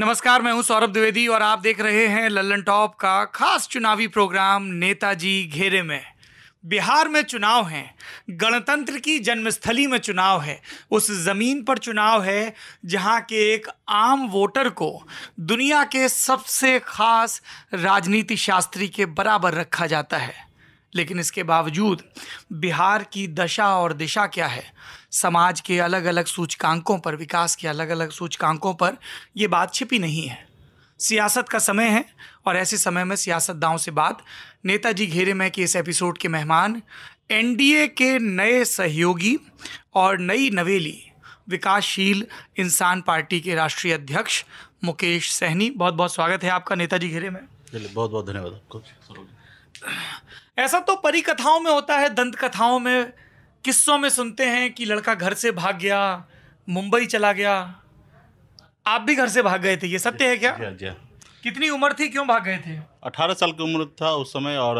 नमस्कार मैं हूं सौरभ द्विवेदी और आप देख रहे हैं लल्लन टॉप का खास चुनावी प्रोग्राम नेताजी घेरे में बिहार में चुनाव हैं गणतंत्र की जन्मस्थली में चुनाव है उस ज़मीन पर चुनाव है जहां के एक आम वोटर को दुनिया के सबसे खास राजनीति शास्त्री के बराबर रखा जाता है लेकिन इसके बावजूद बिहार की दशा और दिशा क्या है समाज के अलग अलग सूचकांकों पर विकास के अलग अलग सूचकांकों पर ये बात छिपी नहीं है सियासत का समय है और ऐसे समय में सियासतदाओं से बात नेताजी घेरे में के इस एपिसोड के मेहमान एनडीए के नए सहयोगी और नई नवेली विकासशील इंसान पार्टी के राष्ट्रीय अध्यक्ष मुकेश सहनी बहुत बहुत स्वागत है आपका नेताजी घेरे में बहुत बहुत धन्यवाद आपको ऐसा तो परिकथाओं में होता है दंत कथाओं में किस्सों में सुनते हैं कि लड़का घर से भाग गया मुंबई चला गया आप भी घर से भाग गए थे ये सत्य है क्या जा। कितनी उम्र थी क्यों भाग गए थे अठारह साल की उम्र था उस समय और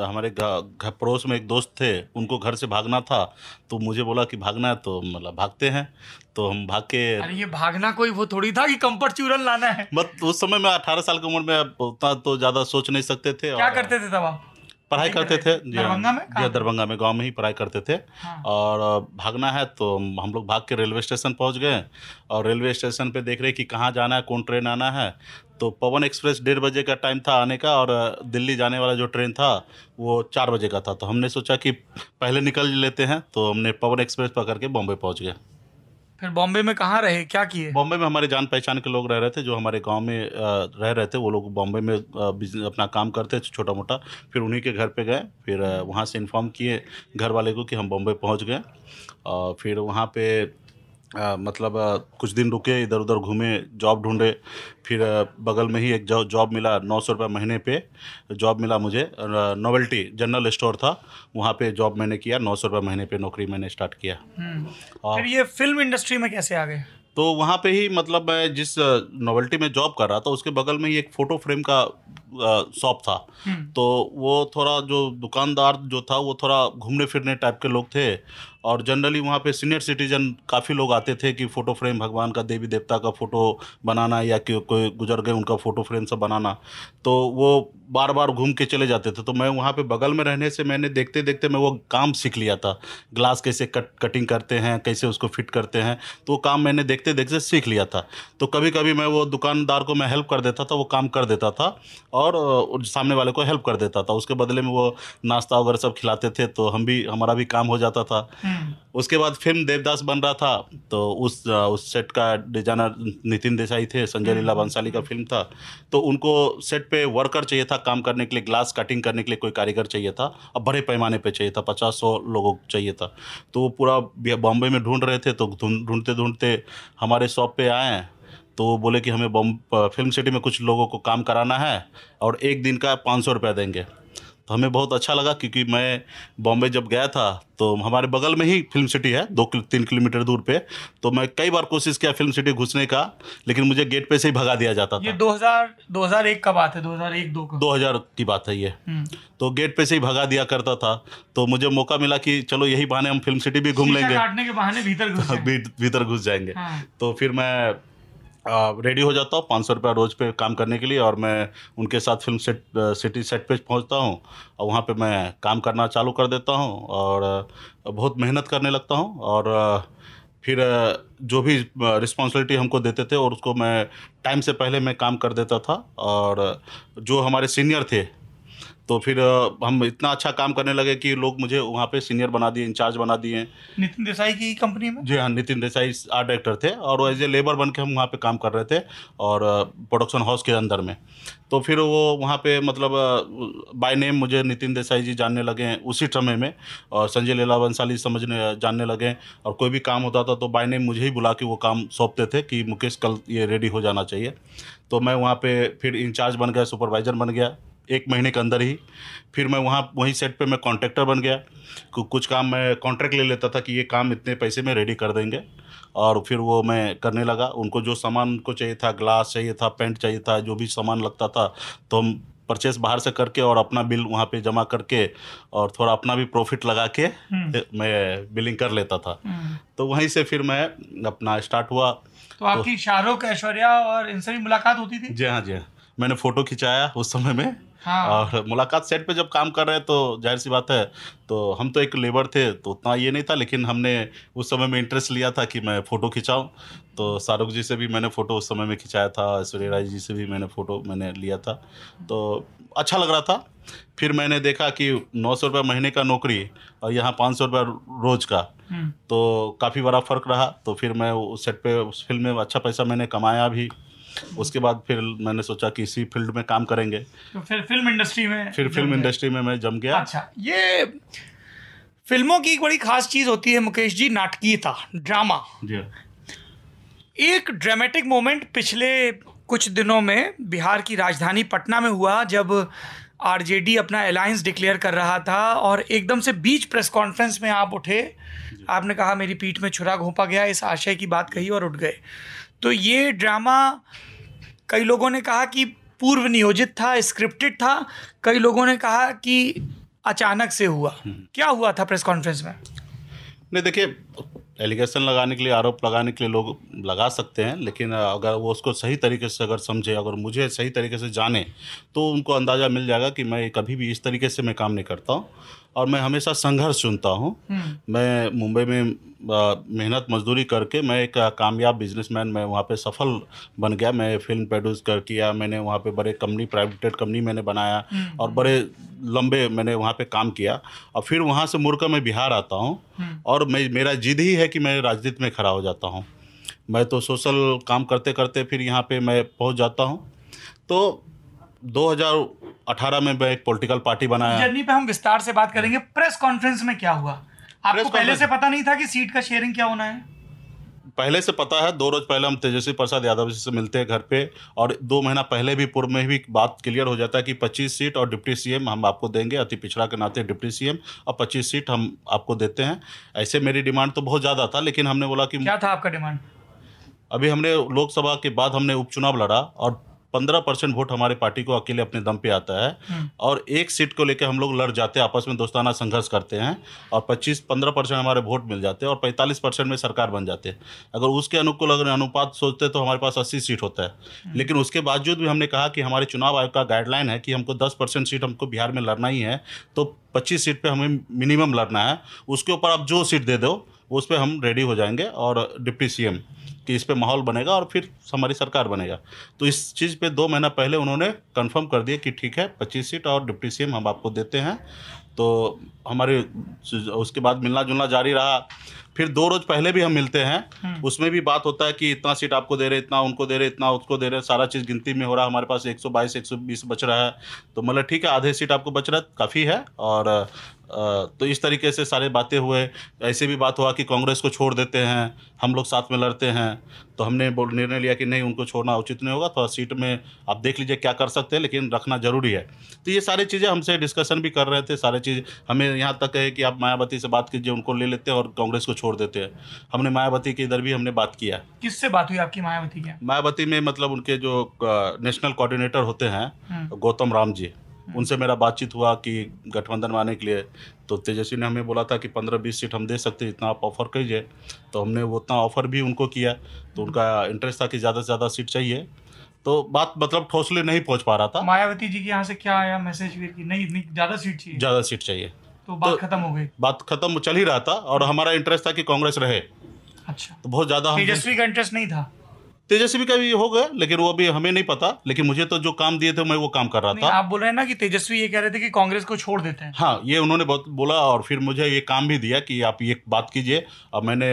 हमारे घर पड़ोस में एक दोस्त थे उनको घर से भागना था तो मुझे बोला कि भागना है तो मतलब भागते हैं तो हम भाग के अरे ये भागना कोई वो थोड़ी था कि कंफर्ट चूरन लाना है मत उस समय मैं अठारह साल की उम्र में उतना तो ज़्यादा सोच नहीं सकते थे क्या और... करते थे तब आप पढ़ाई करते थे हाँ। दरभंगा में जी हाँ, दरभंगा में गांव में ही पढ़ाई करते थे हाँ। और भागना है तो हम लोग भाग के रेलवे स्टेशन पहुंच गए और रेलवे स्टेशन पे देख रहे कि कहाँ जाना है कौन ट्रेन आना है तो पवन एक्सप्रेस डेढ़ बजे का टाइम था आने का और दिल्ली जाने वाला जो ट्रेन था वो चार बजे का था तो हमने सोचा कि पहले निकल लेते हैं तो हमने पवन एक्सप्रेस पकड़ के बॉम्बे पहुँच गए फिर बॉम्बे में कहाँ रहे क्या किए बॉम्बे में हमारे जान पहचान के लोग रह रहे थे जो हमारे गांव में रह रहे थे वो लोग बॉम्बे में बिजनेस अपना काम करते थे छोटा मोटा फिर उन्हीं के घर पे गए फिर वहाँ से इन्फॉर्म किए घर वाले को कि हम बॉम्बे पहुँच गए और फिर वहाँ पे आ, मतलब आ, कुछ दिन रुके इधर उधर घूमे जॉब ढूंढे फिर आ, बगल में ही एक जॉब मिला नौ सौ रुपये महीने पे जॉब मिला मुझे नोवेल्टी जनरल स्टोर था वहाँ पे जॉब मैंने किया नौ सौ रुपये महीने पे नौकरी मैंने स्टार्ट किया हम्म, और फिर ये फिल्म इंडस्ट्री में कैसे आ गए तो वहाँ पे ही मतलब मैं जिस नोवेल्टी में जॉब कर रहा था उसके बगल में ही एक फ़ोटो फ्रेम का शॉप था हम्म। तो वो थोड़ा जो दुकानदार जो था वो थोड़ा घूमने फिरने टाइप के लोग थे और जनरली वहाँ पे सीनियर सिटीजन काफ़ी लोग आते थे कि फ़ोटो फ्रेम भगवान का देवी देवता का फ़ोटो बनाना या कि कोई गुजर गए उनका फ़ोटो फ्रेम सब बनाना तो वो बार बार घूम के चले जाते थे तो मैं वहाँ पे बगल में रहने से मैंने देखते देखते मैं वो काम सीख लिया था ग्लास कैसे कट कटिंग करते हैं कैसे उसको फिट करते हैं तो वो काम मैंने देखते देखते सीख लिया था तो कभी कभी मैं वो दुकानदार को मैं हेल्प कर देता था वो काम कर देता था और सामने वाले को हेल्प कर देता था उसके बदले में वो नाश्ता वगैरह सब खिलाते थे तो हम भी हमारा भी काम हो जाता था हम्म। उसके बाद फिल्म देवदास बन रहा था तो उस उस सेट का डिजाइनर नितिन देसाई थे संजय लीला हम्म। बंसाली का फिल्म था तो उनको सेट पे वर्कर चाहिए था काम करने के लिए ग्लास कटिंग करने के लिए कोई कारीगर चाहिए था अब बड़े पैमाने पे चाहिए था पचास सौ लोगों को चाहिए था तो वो पूरा बॉम्बे में ढूंढ रहे थे तो ढूंढते ढूंढते हमारे शॉप पे आए तो बोले कि हमें फिल्म सिटी में कुछ लोगों को काम कराना है और एक दिन का पाँच सौ रुपया देंगे तो हमें बहुत अच्छा लगा क्योंकि मैं बॉम्बे जब गया था तो हमारे बगल में ही फिल्म सिटी है दो तीन किलोमीटर दूर पे तो मैं कई बार कोशिश किया फिल्म सिटी घुसने का लेकिन मुझे गेट पे से ही भगा दिया जाता था दो हजार दो हजार एक का बात है दो हजार एक दो का दो हजार की बात है ये हम्म। तो गेट पे से ही भगा दिया करता था तो मुझे मौका मिला कि चलो यही बहाने हम फिल्म सिटी भी घूम लेंगे के बहाने भीतर घुस जाएंगे हाँ। तो फिर मैं रेडी हो जाता हूँ पाँच सौ रुपया रोज़ पे काम करने के लिए और मैं उनके साथ फिल्म सेट सिटी सेट पे पहुँचता हूँ और वहाँ पे मैं काम करना चालू कर देता हूँ और बहुत मेहनत करने लगता हूँ और फिर जो भी रिस्पॉन्सिबिलिटी हमको देते थे और उसको मैं टाइम से पहले मैं काम कर देता था और जो हमारे सीनियर थे तो फिर हम इतना अच्छा काम करने लगे कि लोग मुझे वहाँ पे सीनियर बना दिए इंचार्ज बना दिए नितिन देसाई की कंपनी में जी हाँ नितिन देसाई आर्ट डायरेक्टर थे और एज ए लेबर बन के हम वहाँ पे काम कर रहे थे और प्रोडक्शन हाउस के अंदर में तो फिर वो वहाँ पे मतलब बाय नेम मुझे नितिन देसाई जी जानने लगे उसी समय में और संजय लीला बंसाली समझने जानने लगे और कोई भी काम होता था तो बाय नेम मुझे ही बुला के वो काम सौंपते थे कि मुकेश कल ये रेडी हो जाना चाहिए तो मैं वहाँ पे फिर इंचार्ज बन गया सुपरवाइज़र बन गया एक महीने के अंदर ही फिर मैं वहाँ वहीं सेट पे मैं कॉन्ट्रैक्टर बन गया कुछ काम मैं कॉन्ट्रैक्ट ले लेता था कि ये काम इतने पैसे में रेडी कर देंगे और फिर वो मैं करने लगा उनको जो सामान उनको चाहिए था ग्लास चाहिए था पेंट चाहिए था जो भी सामान लगता था तो हम परचेस बाहर से करके और अपना बिल वहाँ पे जमा करके और थोड़ा अपना भी प्रॉफिट लगा के हम्म। मैं बिलिंग कर लेता था हम्म। तो वहीं से फिर मैं अपना स्टार्ट हुआ तो आपकी तो शाहरुख ऐश्वर्या और इनसे भी मुलाकात होती थी जी हाँ जी हाँ। मैंने फ़ोटो खिंचाया उस समय में हाँ। और मुलाकात सेट पे जब काम कर रहे हैं तो जाहिर सी बात है तो हम तो एक लेबर थे तो उतना ये नहीं था लेकिन हमने उस समय में इंटरेस्ट लिया था कि मैं फ़ोटो खिंचाऊँ तो शाहरुख जी से भी मैंने फ़ोटो उस समय में खिंचाया था ऐश्वर्या राय जी से भी मैंने फ़ोटो मैंने लिया था तो अच्छा लग रहा था फिर मैंने देखा कि नौ सौ रुपये महीने का नौकरी और यहाँ पाँच सौ रुपये रोज़ का हम्म। तो काफ़ी बड़ा फ़र्क रहा तो फिर मैं उस सेट पे उस फिल्म में अच्छा पैसा मैंने कमाया भी उसके बाद फिर मैंने सोचा कि इसी फील्ड में काम करेंगे तो फिर फिल्म इंडस्ट्री में फिर फिल्म इंडस्ट्री में मैं जम गया अच्छा ये फिल्मों की एक बड़ी खास चीज़ होती है मुकेश जी नाटकीयता ड्रामा जी हाँ। एक ड्रामेटिक मोमेंट पिछले कुछ दिनों में बिहार की राजधानी पटना में हुआ जब आरजेडी अपना अलायंस डिक्लेयर कर रहा था और एकदम से बीच प्रेस कॉन्फ्रेंस में आप उठे आपने कहा मेरी पीठ में छुरा घोंपा गया इस आशय की बात कही और उठ गए तो ये ड्रामा कई लोगों ने कहा कि पूर्व नियोजित था स्क्रिप्टेड था कई लोगों ने कहा कि अचानक से हुआ हम्म। क्या हुआ था प्रेस कॉन्फ्रेंस में नहीं देखिए एलिगेशन लगाने के लिए आरोप लगाने के लिए लोग लगा सकते हैं लेकिन अगर वो उसको सही तरीके से अगर समझे अगर मुझे सही तरीके से जाने तो उनको अंदाज़ा मिल जाएगा कि मैं कभी भी इस तरीके से मैं काम नहीं करता हूँ और मैं हमेशा संघर्ष चुनता हूँ हम्म। मैं मुंबई में मेहनत मजदूरी करके मैं एक कामयाब बिजनेसमैन मैं वहाँ पे सफल बन गया मैं फिल्म प्रोड्यूस कर किया मैंने वहाँ पे बड़े कंपनी प्राइवेटेड कंपनी मैंने बनाया हम्म। और बड़े लंबे मैंने वहाँ पे काम किया और फिर वहाँ से मुड़कर मैं बिहार आता हूँ हम्म। और मैं मेरा जिद ही है कि मैं राजनीति में खड़ा हो जाता हूँ मैं तो सोशल काम करते करते फिर यहाँ पर मैं पहुँच जाता हूँ तो 2018 में मैं एक पॉलिटिकल पार्टी बनाया जर्नी पे हम विस्तार से बात करेंगे प्रेस कॉन्फ्रेंस में क्या हुआ आपको पहले से पता नहीं था कि सीट का शेयरिंग क्या होना है पहले से पता है दो रोज पहले हम तेजस्वी प्रसाद यादव जी से मिलते हैं घर पे और दो महीना पहले भी पूर्व में भी बात क्लियर हो जाता है कि 25 सीट और डिप्टी सीएम हम आपको देंगे अति पिछड़ा के नाते डिप्टी सीएम और 25 सीट हम आपको देते हैं ऐसे मेरी डिमांड तो बहुत ज़्यादा था लेकिन हमने बोला कि क्या था आपका डिमांड अभी हमने लोकसभा के बाद हमने उपचुनाव लड़ा और पंद्रह परसेंट वोट हमारे पार्टी को अकेले अपने दम पे आता है हम्म। और एक सीट को लेकर हम लोग लड़ जाते हैं आपस में दोस्ताना संघर्ष करते हैं और पच्चीस पंद्रह परसेंट हमारे वोट मिल जाते हैं और पैंतालीस परसेंट में सरकार बन जाते हैं अगर उसके अनुकूल अगर अनुपात सोचते तो हमारे पास अस्सी सीट होता है हम्म। लेकिन उसके बावजूद भी हमने कहा कि हमारे चुनाव आयोग का गाइडलाइन है कि हमको दस परसेंट सीट हमको बिहार में लड़ना ही है तो पच्चीस सीट पर हमें मिनिमम लड़ना है उसके ऊपर आप जो सीट दे दो उस पर हम रेडी हो जाएंगे और डिप्टी सीएम कि इस पर माहौल बनेगा और फिर हमारी सरकार बनेगा तो इस चीज़ पे दो महीना पहले उन्होंने कंफर्म कर दिया कि ठीक है पच्चीस सीट और डिप्टी सीएम हम आपको देते हैं तो हमारे उसके बाद मिलना जुलना जारी रहा फिर दो रोज पहले भी हम मिलते हैं हम्म। उसमें भी बात होता है कि इतना सीट आपको दे रहे इतना उनको दे रहे इतना उसको दे रहे सारा चीज़ गिनती में हो रहा है हमारे पास 122 120 बच रहा है तो मतलब ठीक है आधे सीट आपको बच रहा है काफ़ी है और तो इस तरीके से सारे बातें हुए ऐसे भी बात हुआ कि कांग्रेस को छोड़ देते हैं हम लोग साथ में लड़ते हैं तो हमने निर्णय लिया कि नहीं उनको छोड़ना उचित नहीं होगा थोड़ा तो सीट में आप देख लीजिए क्या कर सकते हैं लेकिन रखना ज़रूरी है तो ये सारी चीज़ें हमसे डिस्कशन भी कर रहे थे सारे चीज़ हमें यहाँ तक है कि आप मायावती से बात कीजिए उनको ले लेते हैं और कांग्रेस को छोड़ देते हैं हमने मायावती के इधर भी हमने बात किया किससे बात हुई आपकी मायावती की मायावती में मतलब उनके जो नेशनल कोऑर्डिनेटर होते हैं हम्म। गौतम राम जी हम्म। उनसे मेरा बातचीत हुआ कि गठबंधन में आने के लिए तो तेजस्वी ने हमें बोला था कि पंद्रह बीस सीट हम दे सकते हैं इतना आप ऑफ़र कीजिए तो हमने उतना ऑफ़र भी उनको किया तो उनका इंटरेस्ट था कि ज़्यादा से ज़्यादा सीट चाहिए तो बात मतलब ठोसले नहीं पहुंच पा रहा था मायावती जी के यहाँ से क्या आया मैसेज कि नहीं नहीं ज़्यादा सीट चाहिए ज़्यादा सीट चाहिए तो बात तो, खत्म हो गई बात खत्म चल ही रहा था और हमारा इंटरेस्ट था कि कांग्रेस रहे अच्छा तो बहुत ज़्यादा तेजस्वी का इंटरेस्ट नहीं था तेजस्वी का भी हो गया लेकिन वो अभी हमें नहीं पता लेकिन मुझे तो जो काम दिए थे मैं वो काम कर रहा था आप बोल रहे हैं ना कि तेजस्वी ये कह रहे थे कि कांग्रेस को छोड़ देते हैं हाँ ये उन्होंने बहुत बोला और फिर मुझे ये काम भी दिया कि आप ये बात कीजिए और मैंने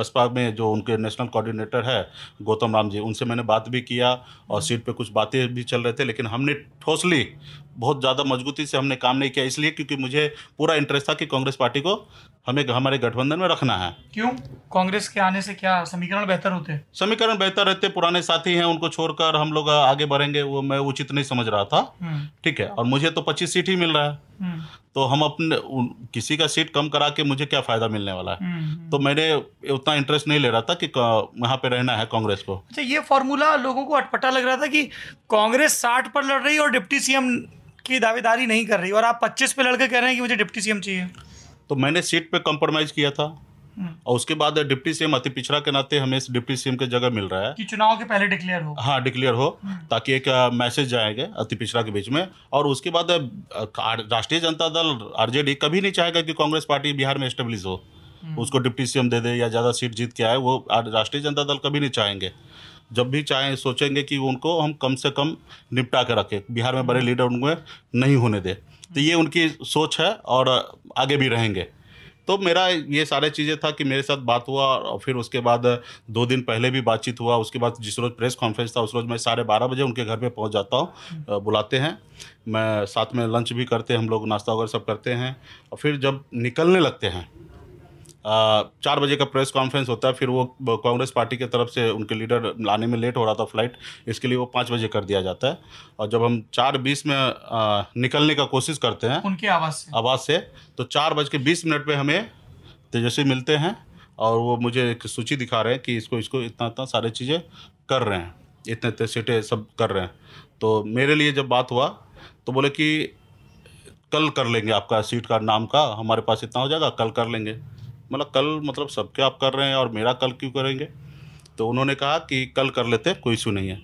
बसपा में जो उनके नेशनल कोऑर्डिनेटर है गौतम राम जी उनसे मैंने बात भी किया और सीट पर कुछ बातें भी चल रहे थे लेकिन हमने ठोसली बहुत ज़्यादा मजबूती से हमने काम नहीं किया इसलिए क्योंकि मुझे पूरा इंटरेस्ट था कि कांग्रेस पार्टी को हमें हमारे गठबंधन में रखना है क्यों कांग्रेस के आने से क्या समीकरण बेहतर होते समीकरण बेहतर रहते पुराने साथी हैं उनको छोड़कर हम लोग आगे बढ़ेंगे वो मैं उचित नहीं समझ रहा था हम्म। ठीक है और मुझे तो पच्चीस सीट ही मिल रहा है हम्म। तो हम अपने किसी का सीट कम करा के मुझे क्या फ़ायदा मिलने वाला है हम्म, हम्म। तो मैंने उतना इंटरेस्ट नहीं ले रहा था कि वहां पे रहना है कांग्रेस को अच्छा ये फॉर्मूला लोगों को अटपटा लग रहा था कि कांग्रेस साठ पर लड़ रही और डिप्टी सीएम की दावेदारी नहीं कर रही और आप पच्चीस पे लड़के कह रहे हैं कि मुझे डिप्टी सीएम चाहिए तो मैंने सीट पर कॉम्प्रोमाइज़ किया था हम्म। और उसके बाद डिप्टी सीएम अति पिछड़ा के नाते हमें डिप्टी सीएम के जगह मिल रहा है कि चुनाव के पहले डिक्लेयर हो हाँ डिक्लेयर हो हम्म। ताकि एक मैसेज जाएंगे अति पिछड़ा के बीच में और उसके बाद राष्ट्रीय जनता दल आरजेडी कभी नहीं चाहेगा कि कांग्रेस पार्टी बिहार में स्टेब्लिश हो हम्म। उसको डिप्टी सीएम दे दे या ज़्यादा सीट जीत के आए वो राष्ट्रीय जनता दल कभी नहीं चाहेंगे जब भी चाहें सोचेंगे कि उनको हम कम से कम निपटा के रखें बिहार में बड़े लीडर उनमें नहीं होने दें तो ये उनकी सोच है और आगे भी रहेंगे तो मेरा ये सारे चीज़ें था कि मेरे साथ बात हुआ और फिर उसके बाद दो दिन पहले भी बातचीत हुआ उसके बाद जिस रोज़ प्रेस कॉन्फ्रेंस था उस रोज़ मैं साढ़े बारह बजे उनके घर पे पहुंच जाता हूँ हम्म। बुलाते हैं मैं साथ में लंच भी करते हैं हम लोग नाश्ता वगैरह सब करते हैं और फिर जब निकलने लगते हैं चार बजे का प्रेस कॉन्फ्रेंस होता है फिर वो कांग्रेस पार्टी की तरफ से उनके लीडर लाने में लेट हो रहा था फ्लाइट इसके लिए वो पाँच बजे कर दिया जाता है और जब हम चार बीस में निकलने का कोशिश करते हैं उनकी आवाज़ से आवाज़ से तो चार बज के बीस मिनट पर हमें तेजस्वी मिलते हैं और वो मुझे एक सूची दिखा रहे हैं कि इसको इसको इतना इतना सारे चीज़ें कर रहे हैं इतने इतने सीटें सब कर रहे हैं तो मेरे लिए जब बात हुआ तो बोले कि कल कर लेंगे आपका सीट का नाम का हमारे पास इतना हो जाएगा कल कर लेंगे मतलब कल मतलब सबके आप कर रहे हैं और मेरा कल क्यों करेंगे तो उन्होंने कहा कि कल कर लेते कोई इशू नहीं है